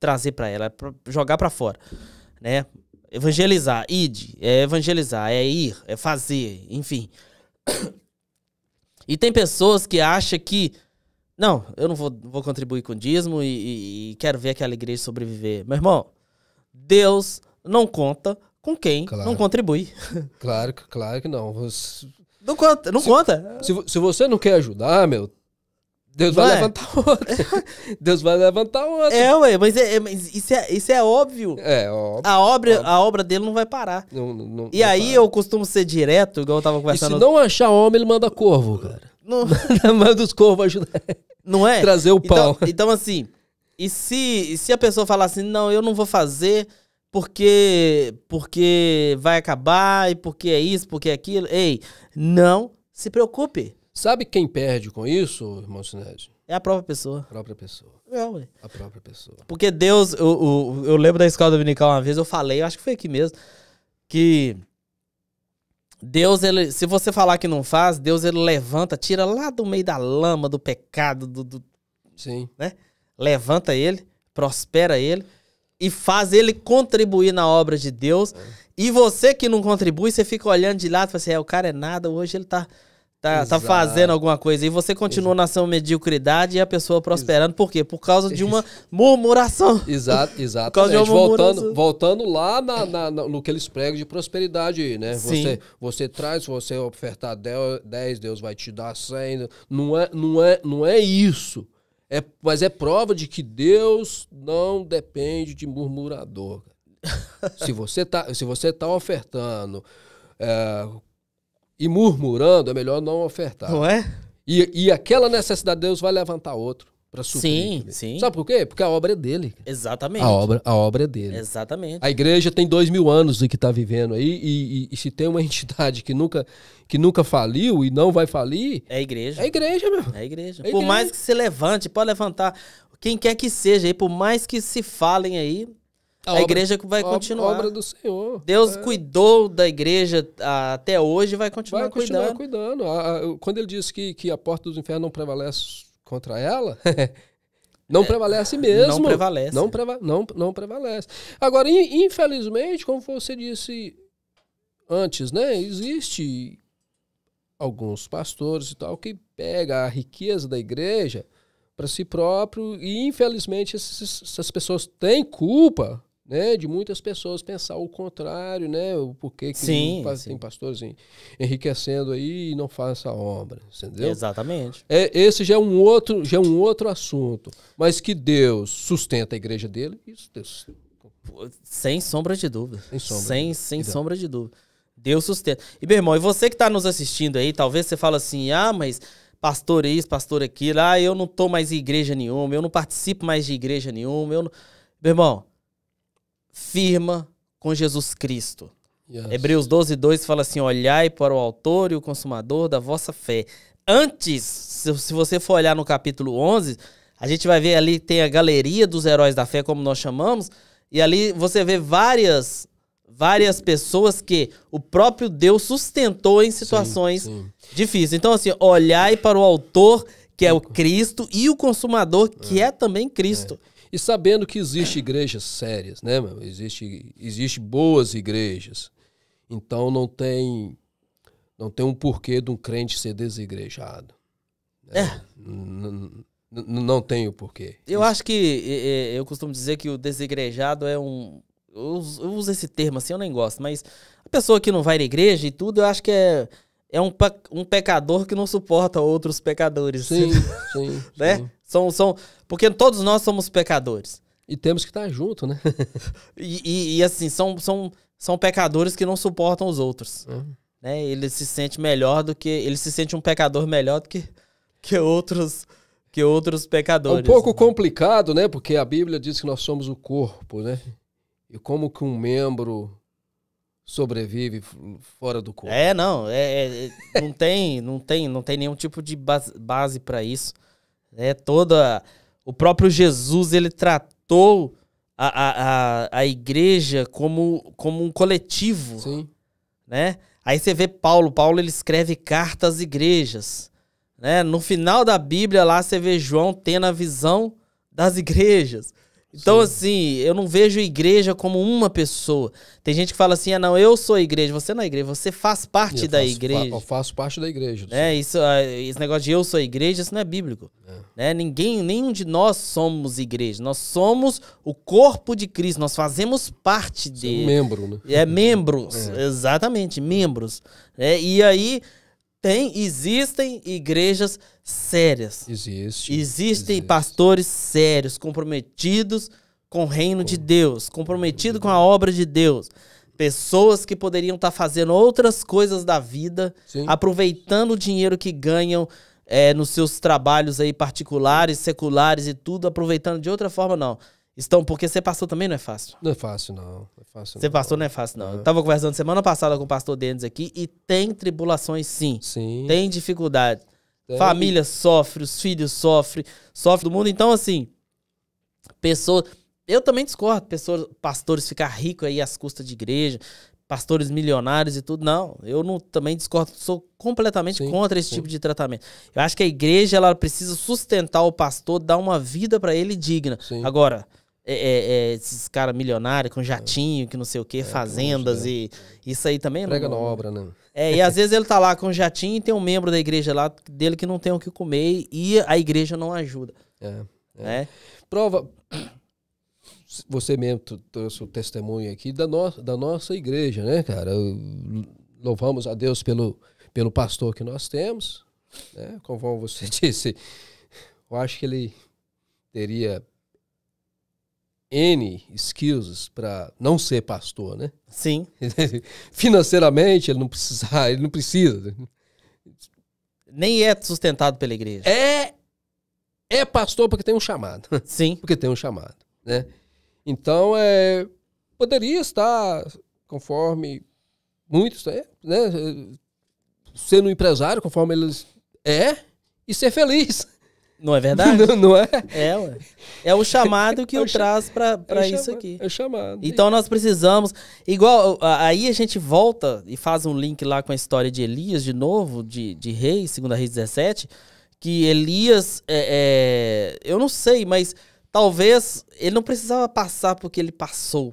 trazer para ela, é pra jogar para fora, né? Evangelizar, id, é evangelizar, é ir, é fazer, enfim. E tem pessoas que acham que não, eu não vou, vou contribuir com o dízimo e, e, e, quero ver aquela igreja sobreviver. Meu irmão, Deus não conta com quem claro. não contribui. Claro, claro que não. Você... Não conta, não se, conta. Se, se, você não quer ajudar, meu, Deus vai, é? levantar (laughs) outro. Deus vai levantar outro. É, ué, mas, é, é, mas isso, é, isso é óbvio. É, óbvio. A obra, óbvio. A obra dele não vai parar. Não, não, não e não aí para. eu costumo ser direto, igual eu tava conversando. E se não achar homem, ele manda corvo, cara. Não. (laughs) manda os corvos ajudar. Não é? Trazer o então, pau. Então, então assim, e se, e se a pessoa falar assim, não, eu não vou fazer porque, porque vai acabar e porque é isso, porque é aquilo. Ei, não se preocupe. Sabe quem perde com isso, irmão Sinésio? É a própria pessoa. A própria pessoa. É, ué. A própria pessoa. Porque Deus, eu, eu, eu lembro da escola dominical uma vez, eu falei, eu acho que foi aqui mesmo, que Deus, ele, se você falar que não faz, Deus ele levanta, tira lá do meio da lama, do pecado, do. do Sim. Né? Levanta ele, prospera ele e faz ele contribuir na obra de Deus. É. E você que não contribui, você fica olhando de lado e fala assim: é, o cara é nada, hoje ele tá Tá, tá, fazendo alguma coisa. E você continua Exato. na sua mediocridade e a pessoa prosperando. Por quê? Por causa de uma (laughs) murmuração. Exato, exatamente. (laughs) Por causa de uma murmuração. voltando, voltando lá na, na, no que eles pregam de prosperidade, né? Sim. Você, você traz, você ofertar 10, Deus vai te dar 100. Não é, não é, não é isso. É, mas é prova de que Deus não depende de murmurador. (laughs) se você tá, se você tá ofertando... É, e murmurando, é melhor não ofertar. Não é? E, e aquela necessidade, Deus vai levantar outro para suprir. Sim, sim. Sabe por quê? Porque a obra é dele. Exatamente. A obra, a obra é dele. Exatamente. A igreja tem dois mil anos do que está vivendo aí e, e, e, se tem uma (laughs) entidade que nunca, que nunca faliu e não vai falir... É a igreja. É a igreja, meu. É a igreja. É a igreja. Por mais que se levante, pode levantar quem quer que seja aí, por mais que se falem aí, a, a obra, igreja vai continuar. obra do Senhor. Deus é. cuidou da igreja até hoje e vai continuar cuidando. Vai continuar cuidando. cuidando. quando ele disse que, que a porta dos infernos não prevalece contra ela, (laughs) não é, prevalece mesmo. Não prevalece. Não, preva não, não prevalece. Agora, infelizmente, como você disse antes, né, existe alguns pastores e tal que pega a riqueza da igreja para si próprio e infelizmente essas pessoas têm culpa né, de muitas pessoas pensar o contrário, né, o porquê que sim, faz, sim. tem pastores enriquecendo aí e não faz essa obra, entendeu? Exatamente. É, esse já é um outro, já é um outro assunto, mas que Deus sustenta a igreja dele, isso Deus sem sombra de dúvida. Sem sombra. Sem, sem sombra de dúvida. Deus sustenta. E meu irmão, e você que está nos assistindo aí, talvez você fala assim: "Ah, mas pastor isso, pastor aquilo, ah, eu não tô mais em igreja nenhuma, eu não participo mais de igreja nenhuma, eu não... Meu irmão, firma com Jesus Cristo. Yes. Hebreus 12, 2 fala assim: Olhai para o autor e o consumador da vossa fé. Antes, se você for olhar no capítulo 11, a gente vai ver ali tem a galeria dos heróis da fé, como nós chamamos, e ali você vê várias várias pessoas que o próprio Deus sustentou em situações sim, sim. difíceis. Então assim, olhai para o autor que é o Cristo e o consumador que é, é também Cristo. É. E sabendo que existe igrejas sérias, né, meu? Existe, existe boas igrejas. Então não tem não tem um porquê de um crente ser desigrejado. Né? É. N não tem o porquê. Eu acho que eu costumo dizer que o desigrejado é um eu uso esse termo assim, eu nem gosto, mas a pessoa que não vai na igreja e tudo, eu acho que é é um, um pecador que não suporta outros pecadores. Sim, (laughs) sim. né? Sim. São, são, porque todos nós somos pecadores. E temos que estar junto, né? (laughs) e, e, e, assim, são, são, são pecadores que não suportam os outros. Uhum. Né? Ele se sente melhor do que. Ele se sente um pecador melhor do que, que outros que outros pecadores. É um pouco né? complicado, né? Porque a Bíblia diz que nós somos o corpo, né? E como que um membro sobrevive fora do corpo. É, não, é, é, é não tem, não tem, não tem nenhum tipo de base, base para isso. É toda o próprio Jesus ele tratou a, a, a, igreja como, como um coletivo, Sim. né? Aí você vê Paulo, Paulo ele escreve cartas às igrejas, né? No final da Bíblia lá você vê João tendo a visão das igrejas. Então, Sim. assim, eu não vejo igreja como uma pessoa. Tem gente que fala assim: ah, não, eu sou a igreja. Você não é igreja, você faz parte eu da faço, igreja. eu faço parte da igreja. É, isso, ah, esse negócio de eu sou a igreja, isso não é bíblico. É. Né? Ninguém, nenhum de nós somos igreja. Nós somos o corpo de Cristo, nós fazemos parte dele. É um membro, né? É, membros, (laughs) é. exatamente, membros. É, e aí tem, existem igrejas sérias. Existe. Existem existe. pastores sérios, comprometidos com o reino com... de Deus, comprometidos com a obra de Deus. Pessoas que poderiam estar tá fazendo outras coisas da vida, Sim. aproveitando o dinheiro que ganham é, nos seus trabalhos aí particulares, seculares e tudo, aproveitando de outra forma, não. Estão, porque você passou também não é fácil. Não é fácil, não. É fácil, não. Você passou não é fácil, não. É. Eu tava conversando semana passada com o pastor Denis aqui e tem tribulações, sim. Sim. Tem dificuldade. Tem. Família sofre, os filhos sofrem, sofre do mundo. Então, assim, pessoas. Eu também discordo, pessoas, pastores ficar ricos aí às custas de igreja, pastores milionários e tudo. Não, eu não também discordo, sou completamente sim, contra esse sim. tipo de tratamento. Eu acho que a igreja ela precisa sustentar o pastor, dar uma vida para ele digna. Sim. Agora, é, é, é, esses caras milionários com jatinho, que não sei o quê, é, fazendas e né? isso aí também. Prega não, na obra, né? É, e às vezes ele tá lá com jatinho e tem um membro da igreja lá dele que não tem o que comer e a igreja não ajuda. É. é. Né? Prova. Você mesmo trouxe o testemunho aqui da, no, da nossa igreja, né, cara? Louvamos a Deus pelo, pelo pastor que nós temos, né? Conforme você (laughs) disse, eu acho que ele teria N skills para não ser pastor, né? Sim. (laughs) Financeiramente, ele não precisa, (laughs) ele não precisa. Nem é sustentado pela igreja. É é pastor porque tem um chamado. (laughs) Sim. Porque tem um chamado, né? Então, é, poderia estar conforme muitos, é, né? Sendo um empresário conforme eles é e ser feliz. Não é verdade? (laughs) não, não, é? É, ué. É o chamado que (laughs) é o eu traz para é isso chamado, aqui. É o chamado. Então nós precisamos. Igual, aí a gente volta e faz um link lá com a história de Elias de novo, de, de rei segunda rei 17, que Elias. É, é, eu não sei, mas talvez ele não precisava passar porque ele passou.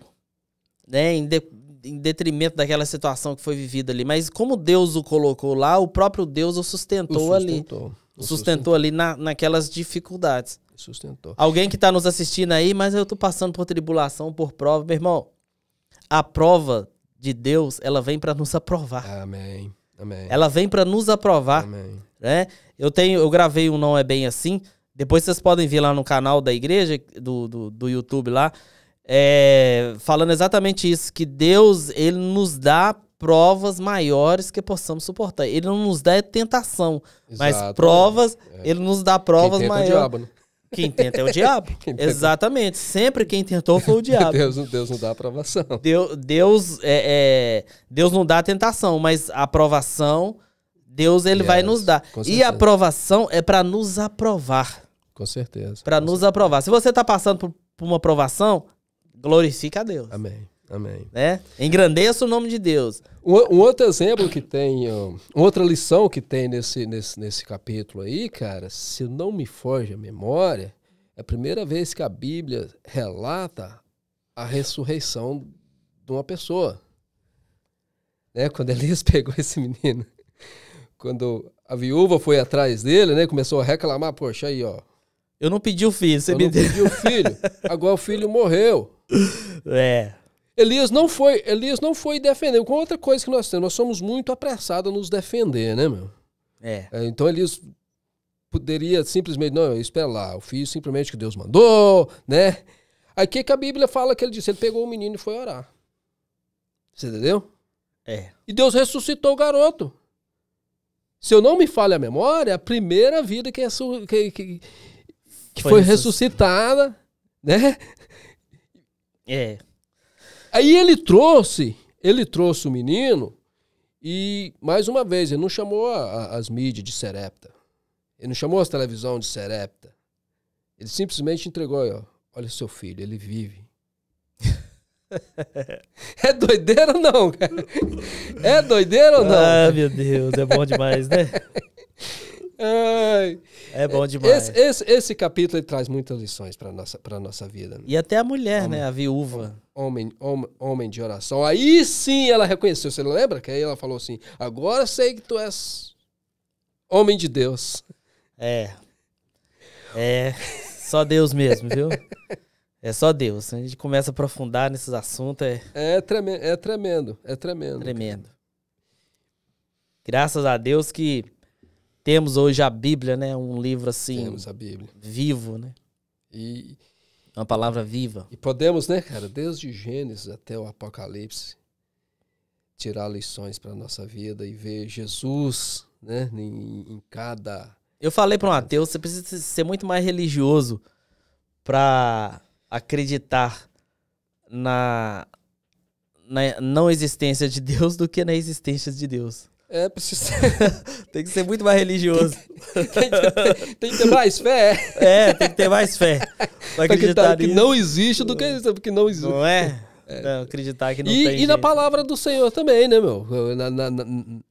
Né? Em, de, em detrimento daquela situação que foi vivida ali. Mas como Deus o colocou lá, o próprio Deus o sustentou, o sustentou. ali sustentou, sustentou, ali na, naquelas dificuldades. Sustentou. Alguém que está nos assistindo aí, mas eu estou passando por tribulação, por prova. Meu irmão, a prova de Deus, ela vem para nos aprovar. Amém. Amém. Ela vem para nos aprovar. Amém. Né? Eu tenho, eu gravei um Não É Bem Assim. Depois vocês podem ver lá no canal da igreja, do, do, do YouTube lá, é, falando exatamente isso, que Deus, ele nos dá provas maiores que possamos suportar. Ele não nos dá tentação, Exato, mas provas, é. ele nos dá provas quem maiores. É o diabo, né? Quem tenta é o diabo. (laughs) Exatamente. Sempre quem tentou foi o (laughs) diabo. Deus, Deus não dá aprovação. Deus, Deus, é, é, Deus não dá tentação, mas a aprovação, Deus ele yes, vai nos dar. E a aprovação é para nos aprovar. Com certeza. Para nos certeza. aprovar. Se você está passando por, por uma aprovação, glorifica a Deus. Amém. Amém. Né? Engrandeça o nome de Deus. Um, um outro exemplo que tem, um, outra lição que tem nesse, nesse, nesse capítulo aí, cara, se não me foge a memória, é a primeira vez que a Bíblia relata a ressurreição de uma pessoa. Né? Quando Elias (laughs) pegou esse menino, quando a viúva foi atrás dele, né? começou a reclamar, poxa, aí, ó. Eu não pedi o filho, você Eu me não deu. pedi o filho, agora o filho morreu. (laughs) É. Elias não foi, Elias não foi defender. Com outra coisa que nós temos, nós somos muito apressados a nos defender, né, meu? É. é então Elias poderia simplesmente, não, espera lá, eu fiz simplesmente o que Deus mandou, né? Aí que a Bíblia fala que ele disse, ele pegou o menino e foi orar. Você entendeu? É. E Deus ressuscitou o garoto. Se eu não me falha a memória, é a primeira vida que, é su... que, que, que foi, foi ressuscitada, né? É. Aí ele trouxe, ele trouxe o menino e, mais uma vez, ele não chamou a, a, as mídias de Serepta. Ele não chamou as televisões de Serepta. Ele simplesmente entregou, ó, olha seu filho, ele vive. (laughs) É doideira ou não, cara? É doideira ou não? Ah, meu Deus, é bom demais, né? (laughs) Ai. É bom demais. Esse, esse, esse capítulo traz muitas lições para nossa para nossa vida. Né? E até a mulher, homem, né, a viúva. Homem, homem, homem de oração. Aí sim ela reconheceu, você lembra? Que aí ela falou assim: "Agora sei que tu és homem de Deus". É. É só Deus mesmo, viu? É só Deus. A gente começa a aprofundar nesses assuntos. É, é, tremendo, é tremendo. É tremendo. Tremendo. Graças a Deus que temos hoje a Bíblia, né? Um livro assim. Temos a Bíblia. Vivo, né? E. Uma palavra viva. E podemos, né, cara, desde Gênesis até o Apocalipse, tirar lições para nossa vida e ver Jesus, né, em, em cada. Eu falei para um ateu, você precisa ser muito mais religioso para acreditar na, na não existência de Deus do que na existência de Deus. É, precisa (laughs) Tem que ser muito mais religioso. tem, que ter, tem, que ter mais fé. É, tem que ter mais fé. Pra tá acreditar que, tá, que não existe do que é porque não existe. Não é? é. Não, acreditar que não e, tem. E na palavra do Senhor também, né, meu? Na, na, na,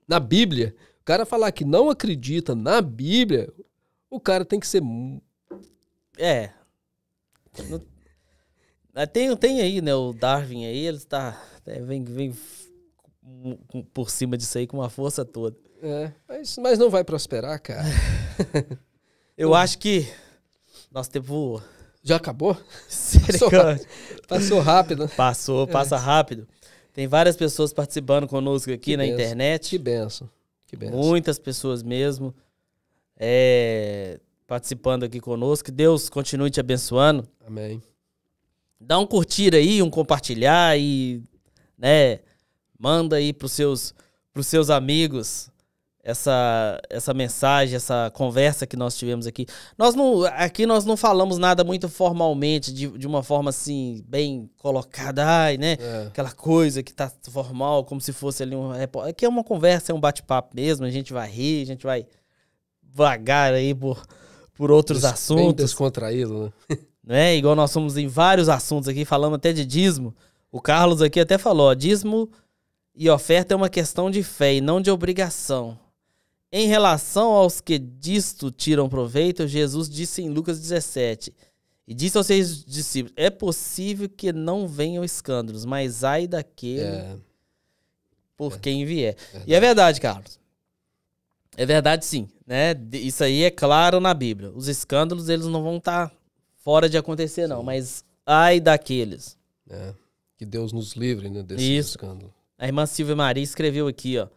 na Bíblia. O cara falar que não acredita na Bíblia, o cara tem que ser. É. Tem, tem aí, né? O Darwin aí, ele tá. É, vem, vem por cima disso aí com uma força toda. É, mas, mas não vai prosperar, cara. (laughs) Eu então, acho que nosso tempo Já acabou? Passou, passou rápido. Passou, é. passa é. rápido. Tem várias pessoas participando conosco aqui que na benção. internet. Que benção. Que benção. Muitas pessoas mesmo é, participando aqui conosco. Que Deus continue te abençoando. Amém. Dá um curtir aí, um compartilhar e, né, Manda aí para os seus, pros seus amigos essa, essa mensagem, essa conversa que nós tivemos aqui. Nós não, aqui nós não falamos nada muito formalmente, de, de uma forma assim, bem colocada, ai, né? É. Aquela coisa que tá formal, como se fosse ali um. Aqui é uma conversa, é um bate-papo mesmo, a gente vai rir, a gente vai vagar aí por, por outros Des, assuntos. Bem descontraído, né? (laughs) né? Igual nós somos em vários assuntos aqui, falando até de dízimo. O Carlos aqui até falou, dízimo e oferta é uma questão de fé e não de obrigação. Em relação aos que disto tiram proveito, Jesus disse em Lucas 17: E disse aos seus discípulos: É possível que não venham escândalos, mas ai daquele é. por é. quem vier. E é verdade, Carlos. É verdade, sim. Né? Isso aí é claro na Bíblia. Os escândalos, eles não vão estar tá fora de acontecer, não. Sim. Mas ai daqueles. É. Que Deus nos livre né, desse Isso. escândalo. A irmã Silvia Maria escreveu aqui, ó.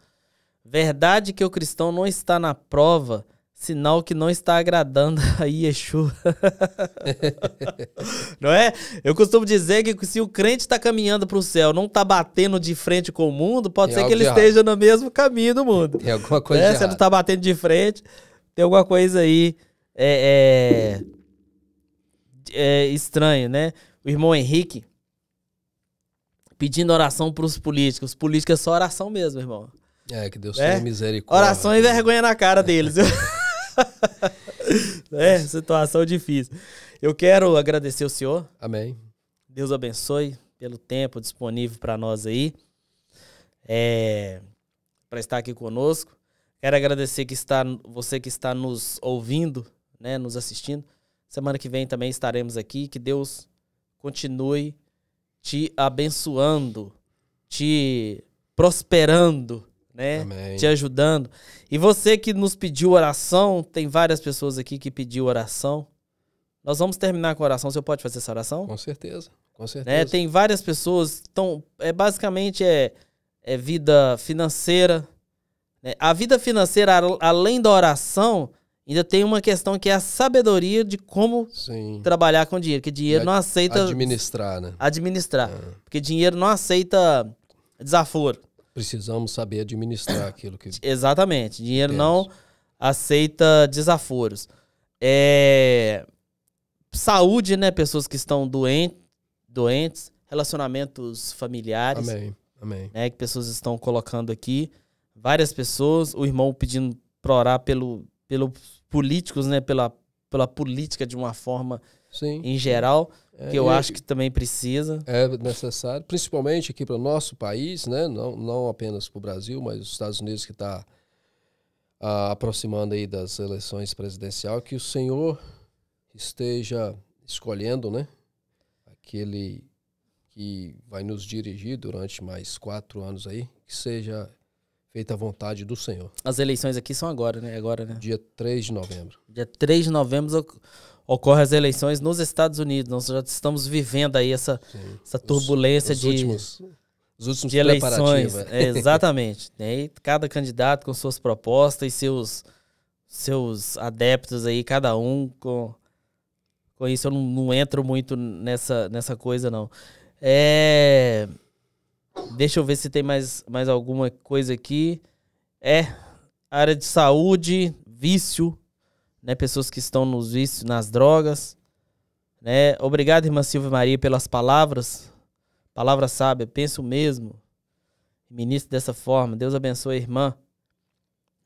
Verdade que o cristão não está na prova, sinal que não está agradando a Yeshua. (laughs) não é? Eu costumo dizer que se o crente está caminhando para o céu, não está batendo de frente com o mundo, pode tem ser que ele esteja no mesmo caminho do mundo. Tem alguma coisa né? Se ele não está batendo de frente, tem alguma coisa aí é, é, é estranha, né? O irmão Henrique pedindo oração pros políticos. Política é só oração mesmo, irmão. É, que Deus é? tenha misericórdia. Oração e vergonha na cara deles. (laughs) é, situação difícil. Eu quero agradecer o senhor. Amém. Deus abençoe pelo tempo disponível para nós aí. É, para estar aqui conosco. Quero agradecer que está, você que está nos ouvindo, né, nos assistindo. Semana que vem também estaremos aqui. Que Deus continue te abençoando, te prosperando, né? Amém. Te ajudando. E você que nos pediu oração, tem várias pessoas aqui que pediu oração. Nós vamos terminar com oração. Você pode fazer essa oração? Com certeza, com né? certeza. Né? Tem várias pessoas. Então, é basicamente é, é vida financeira. Né? A vida financeira, além da oração, Ainda tem uma questão que é a sabedoria de como Sim. trabalhar com dinheiro, que dinheiro não aceita administrar, né? Administrar, é. porque dinheiro não aceita desaforo. Precisamos saber administrar aquilo que (coughs) Exatamente. Dinheiro temos. não aceita desaforos. É... saúde, né, pessoas que estão doentes, doentes, relacionamentos familiares. Amém. Amém. Né, que pessoas estão colocando aqui, várias pessoas, o irmão pedindo para orar pelo pelo políticos, né? Pela, pela política de uma forma Sim. em geral, é, que eu acho que também precisa. É necessário, principalmente aqui para o nosso país, né? Não, não apenas para o Brasil, mas os Estados Unidos que está ah, aproximando aí das eleições presidenciais, que o senhor esteja escolhendo, né? Aquele que vai nos dirigir durante mais quatro anos aí, que seja feita a vontade do Senhor. As eleições aqui são agora, né? Agora, né? Dia 3 de novembro. Dia 3 de novembro ocorrem as eleições nos Estados Unidos. Nós já estamos vivendo aí essa, essa turbulência os, os de, últimos, os últimos de eleições. Né? É, exatamente. (laughs) Né? e cada candidato com suas propostas e seus, seus adeptos aí, cada um com. Com isso eu não, não entro muito nessa, nessa coisa, não. É. Deixa eu ver se tem mais, mais alguma coisa aqui. É, área de saúde, vício, né? Pessoas que estão nos vícios, nas drogas. Né? Obrigado, irmã Silvia Maria, pelas palavras. Palavra sábia, penso mesmo. Ministro dessa forma. Deus abençoe a irmã.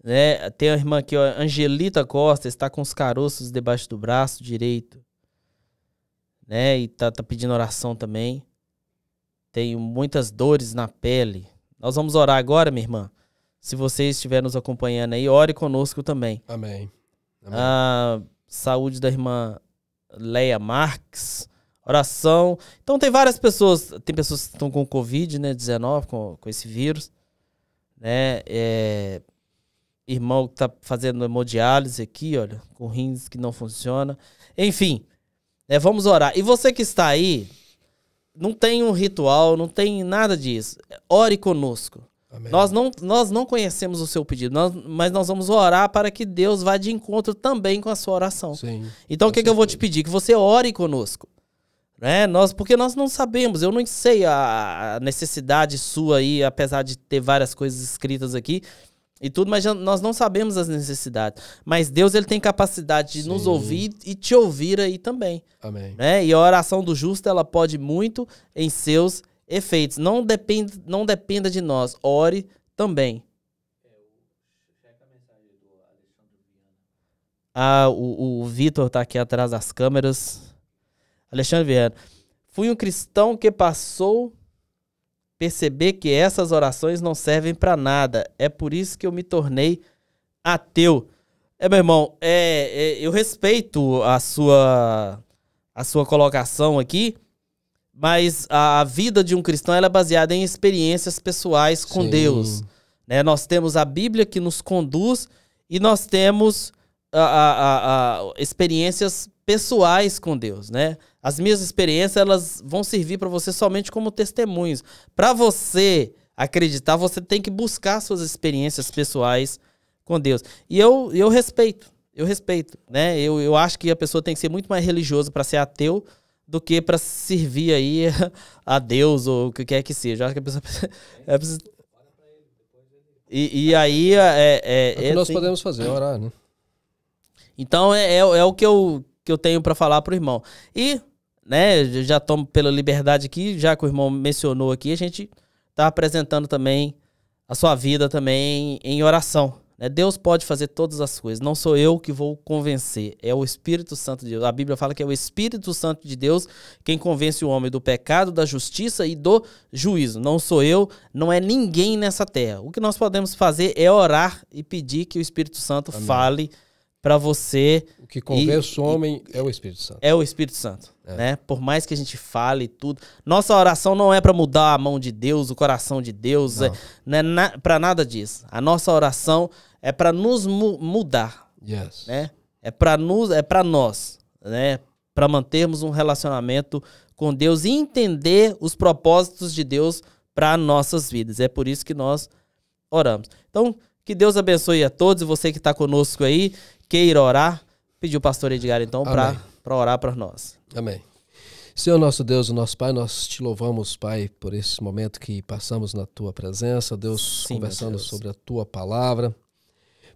Né? Tem a irmã aqui, ó, Angelita Costa, está com os caroços debaixo do braço direito. Né? E tá, tá pedindo oração também tenho muitas dores na pele. Nós vamos orar agora, minha irmã. Se você estiver nos acompanhando aí, ore conosco também. Amém. Amém. A ah, saúde da irmã Leia Marques, oração. Então tem várias pessoas, tem pessoas que estão com Covid, né, 19, com, com esse vírus, né, é, irmão que está fazendo hemodiálise aqui, olha, com rins que não funciona. Enfim, né, vamos orar. E você que está aí, não tem um ritual, não tem nada disso. Ore conosco. Nós não, nós não conhecemos o seu pedido, nós, mas nós vamos orar para que Deus vá de encontro também com a sua oração. Sim, então, o que, que eu vou te pedir? Que você ore conosco. Né? Nós, porque nós não sabemos, eu não sei a necessidade sua aí, apesar de ter várias coisas escritas aqui e tudo, mas nós não sabemos as necessidades. Mas Deus ele tem capacidade de Sim. nos ouvir e te ouvir aí também. Amém. Né? E a oração do justo ela pode muito em seus efeitos. Não depende, não dependa de nós. Ore também. Ah, o, o Vitor tá aqui atrás das câmeras. Alexandre Vieira. Fui um cristão que passou perceber que essas orações não servem para nada. É por isso que eu me tornei ateu. É, meu irmão, é, é, eu respeito a sua, a sua colocação aqui, mas a, a vida de um cristão é baseada em experiências pessoais com Sim. Deus. Né? Nós temos a Bíblia que nos conduz e nós temos a, a, a experiências pessoais com Deus, né? As minhas experiências, elas vão servir para você somente como testemunhos. Para você acreditar, você tem que buscar suas experiências pessoais com Deus. E eu, eu respeito, eu respeito, né? Eu, eu acho que a pessoa tem que ser muito mais religiosa para ser ateu do que para servir aí (laughs) a Deus ou o que quer que seja. Eu acho que a pessoa... (laughs) É preciso... e, e aí... É, é, é, é o que nós tem... podemos fazer, orar, né? Então é, é, é o que eu, que eu tenho para falar pro irmão. E né, já tomo pela liberdade aqui, já que o irmão mencionou aqui, a gente está apresentando também a sua vida também em oração. Né? Deus pode fazer todas as coisas, não sou eu que vou convencer, é o Espírito Santo de Deus. A Bíblia fala que é o Espírito Santo de Deus quem convence o homem do pecado, da justiça e do juízo. Não sou eu, não é ninguém nessa terra. O que nós podemos fazer é orar e pedir que o Espírito Santo Amém. fale para você. O que convence o homem é o Espírito Santo. É o Espírito Santo, é. né? Por mais que a gente fale tudo, nossa oração não é para mudar a mão de Deus, o coração de Deus, não, é, não é na, para nada disso. A nossa oração é para nos mu mudar, yes. né? É para nos, é para nós, né? Para mantermos um relacionamento com Deus e entender os propósitos de Deus para nossas vidas. É por isso que nós oramos. Então, que Deus abençoe a todos e você que está conosco aí queira orar, pedir o pastor Edgar então para orar para nós. Amém. Senhor nosso Deus, nosso Pai, nós te louvamos, Pai, por esse momento que passamos na tua presença, Deus, Sim, conversando Deus. sobre a tua palavra.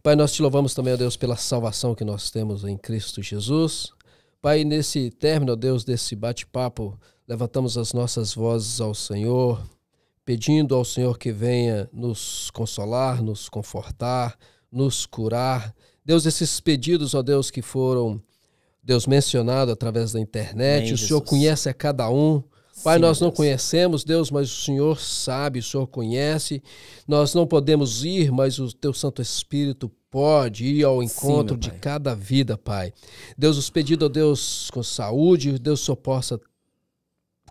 Pai, nós te louvamos também, ó Deus, pela salvação que nós temos em Cristo Jesus. Pai, nesse término, ó Deus, desse bate-papo, levantamos as nossas vozes ao Senhor, pedindo ao Senhor que venha nos consolar, nos confortar, nos curar, Deus, esses pedidos, ó Deus, que foram, Deus, mencionado através da internet, Bem, o Jesus. Senhor conhece a cada um. Pai, Sim, nós não Deus. conhecemos, Deus, mas o Senhor sabe, o Senhor conhece. Nós não podemos ir, mas o Teu Santo Espírito pode ir ao encontro Sim, de cada vida, Pai. Deus, os pedidos, ó Deus, com saúde, Deus só possa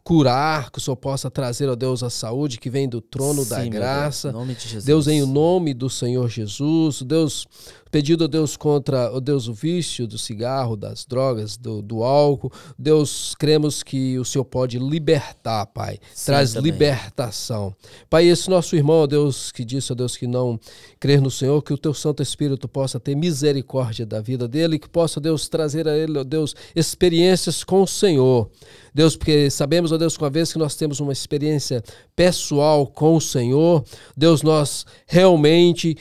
curar, que o Senhor possa trazer, ó Deus, a saúde que vem do trono Sim, da graça. Deus, em nome de Jesus. Deus, em nome do Senhor Jesus, Deus, Pedido a Deus contra, ó Deus, o vício do cigarro, das drogas, do, do álcool. Deus, cremos que o Senhor pode libertar, Pai. Sim, Traz também. libertação. Pai, esse nosso irmão, Deus, que disse, Deus, que não crer no Senhor, que o teu Santo Espírito possa ter misericórdia da vida dele, que possa, Deus, trazer a ele, ó Deus, experiências com o Senhor. Deus, porque sabemos, ó Deus, que uma vez que nós temos uma experiência pessoal com o Senhor, Deus, nós realmente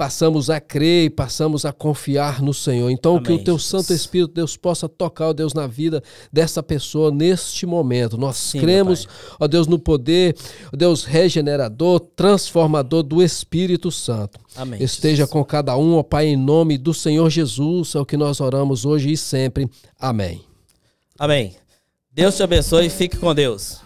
passamos a crer e passamos a confiar no Senhor. Então, Amém, que o teu Jesus. Santo Espírito, Deus, possa tocar, ó Deus, na vida dessa pessoa neste momento. Nós Sim, cremos, ó Deus, no poder, ó Deus, regenerador, transformador do Espírito Santo. Amém, Esteja Jesus. com cada um, ó Pai, em nome do Senhor Jesus, é o que nós oramos hoje e sempre. Amém. Amém. Deus te abençoe e fique com Deus.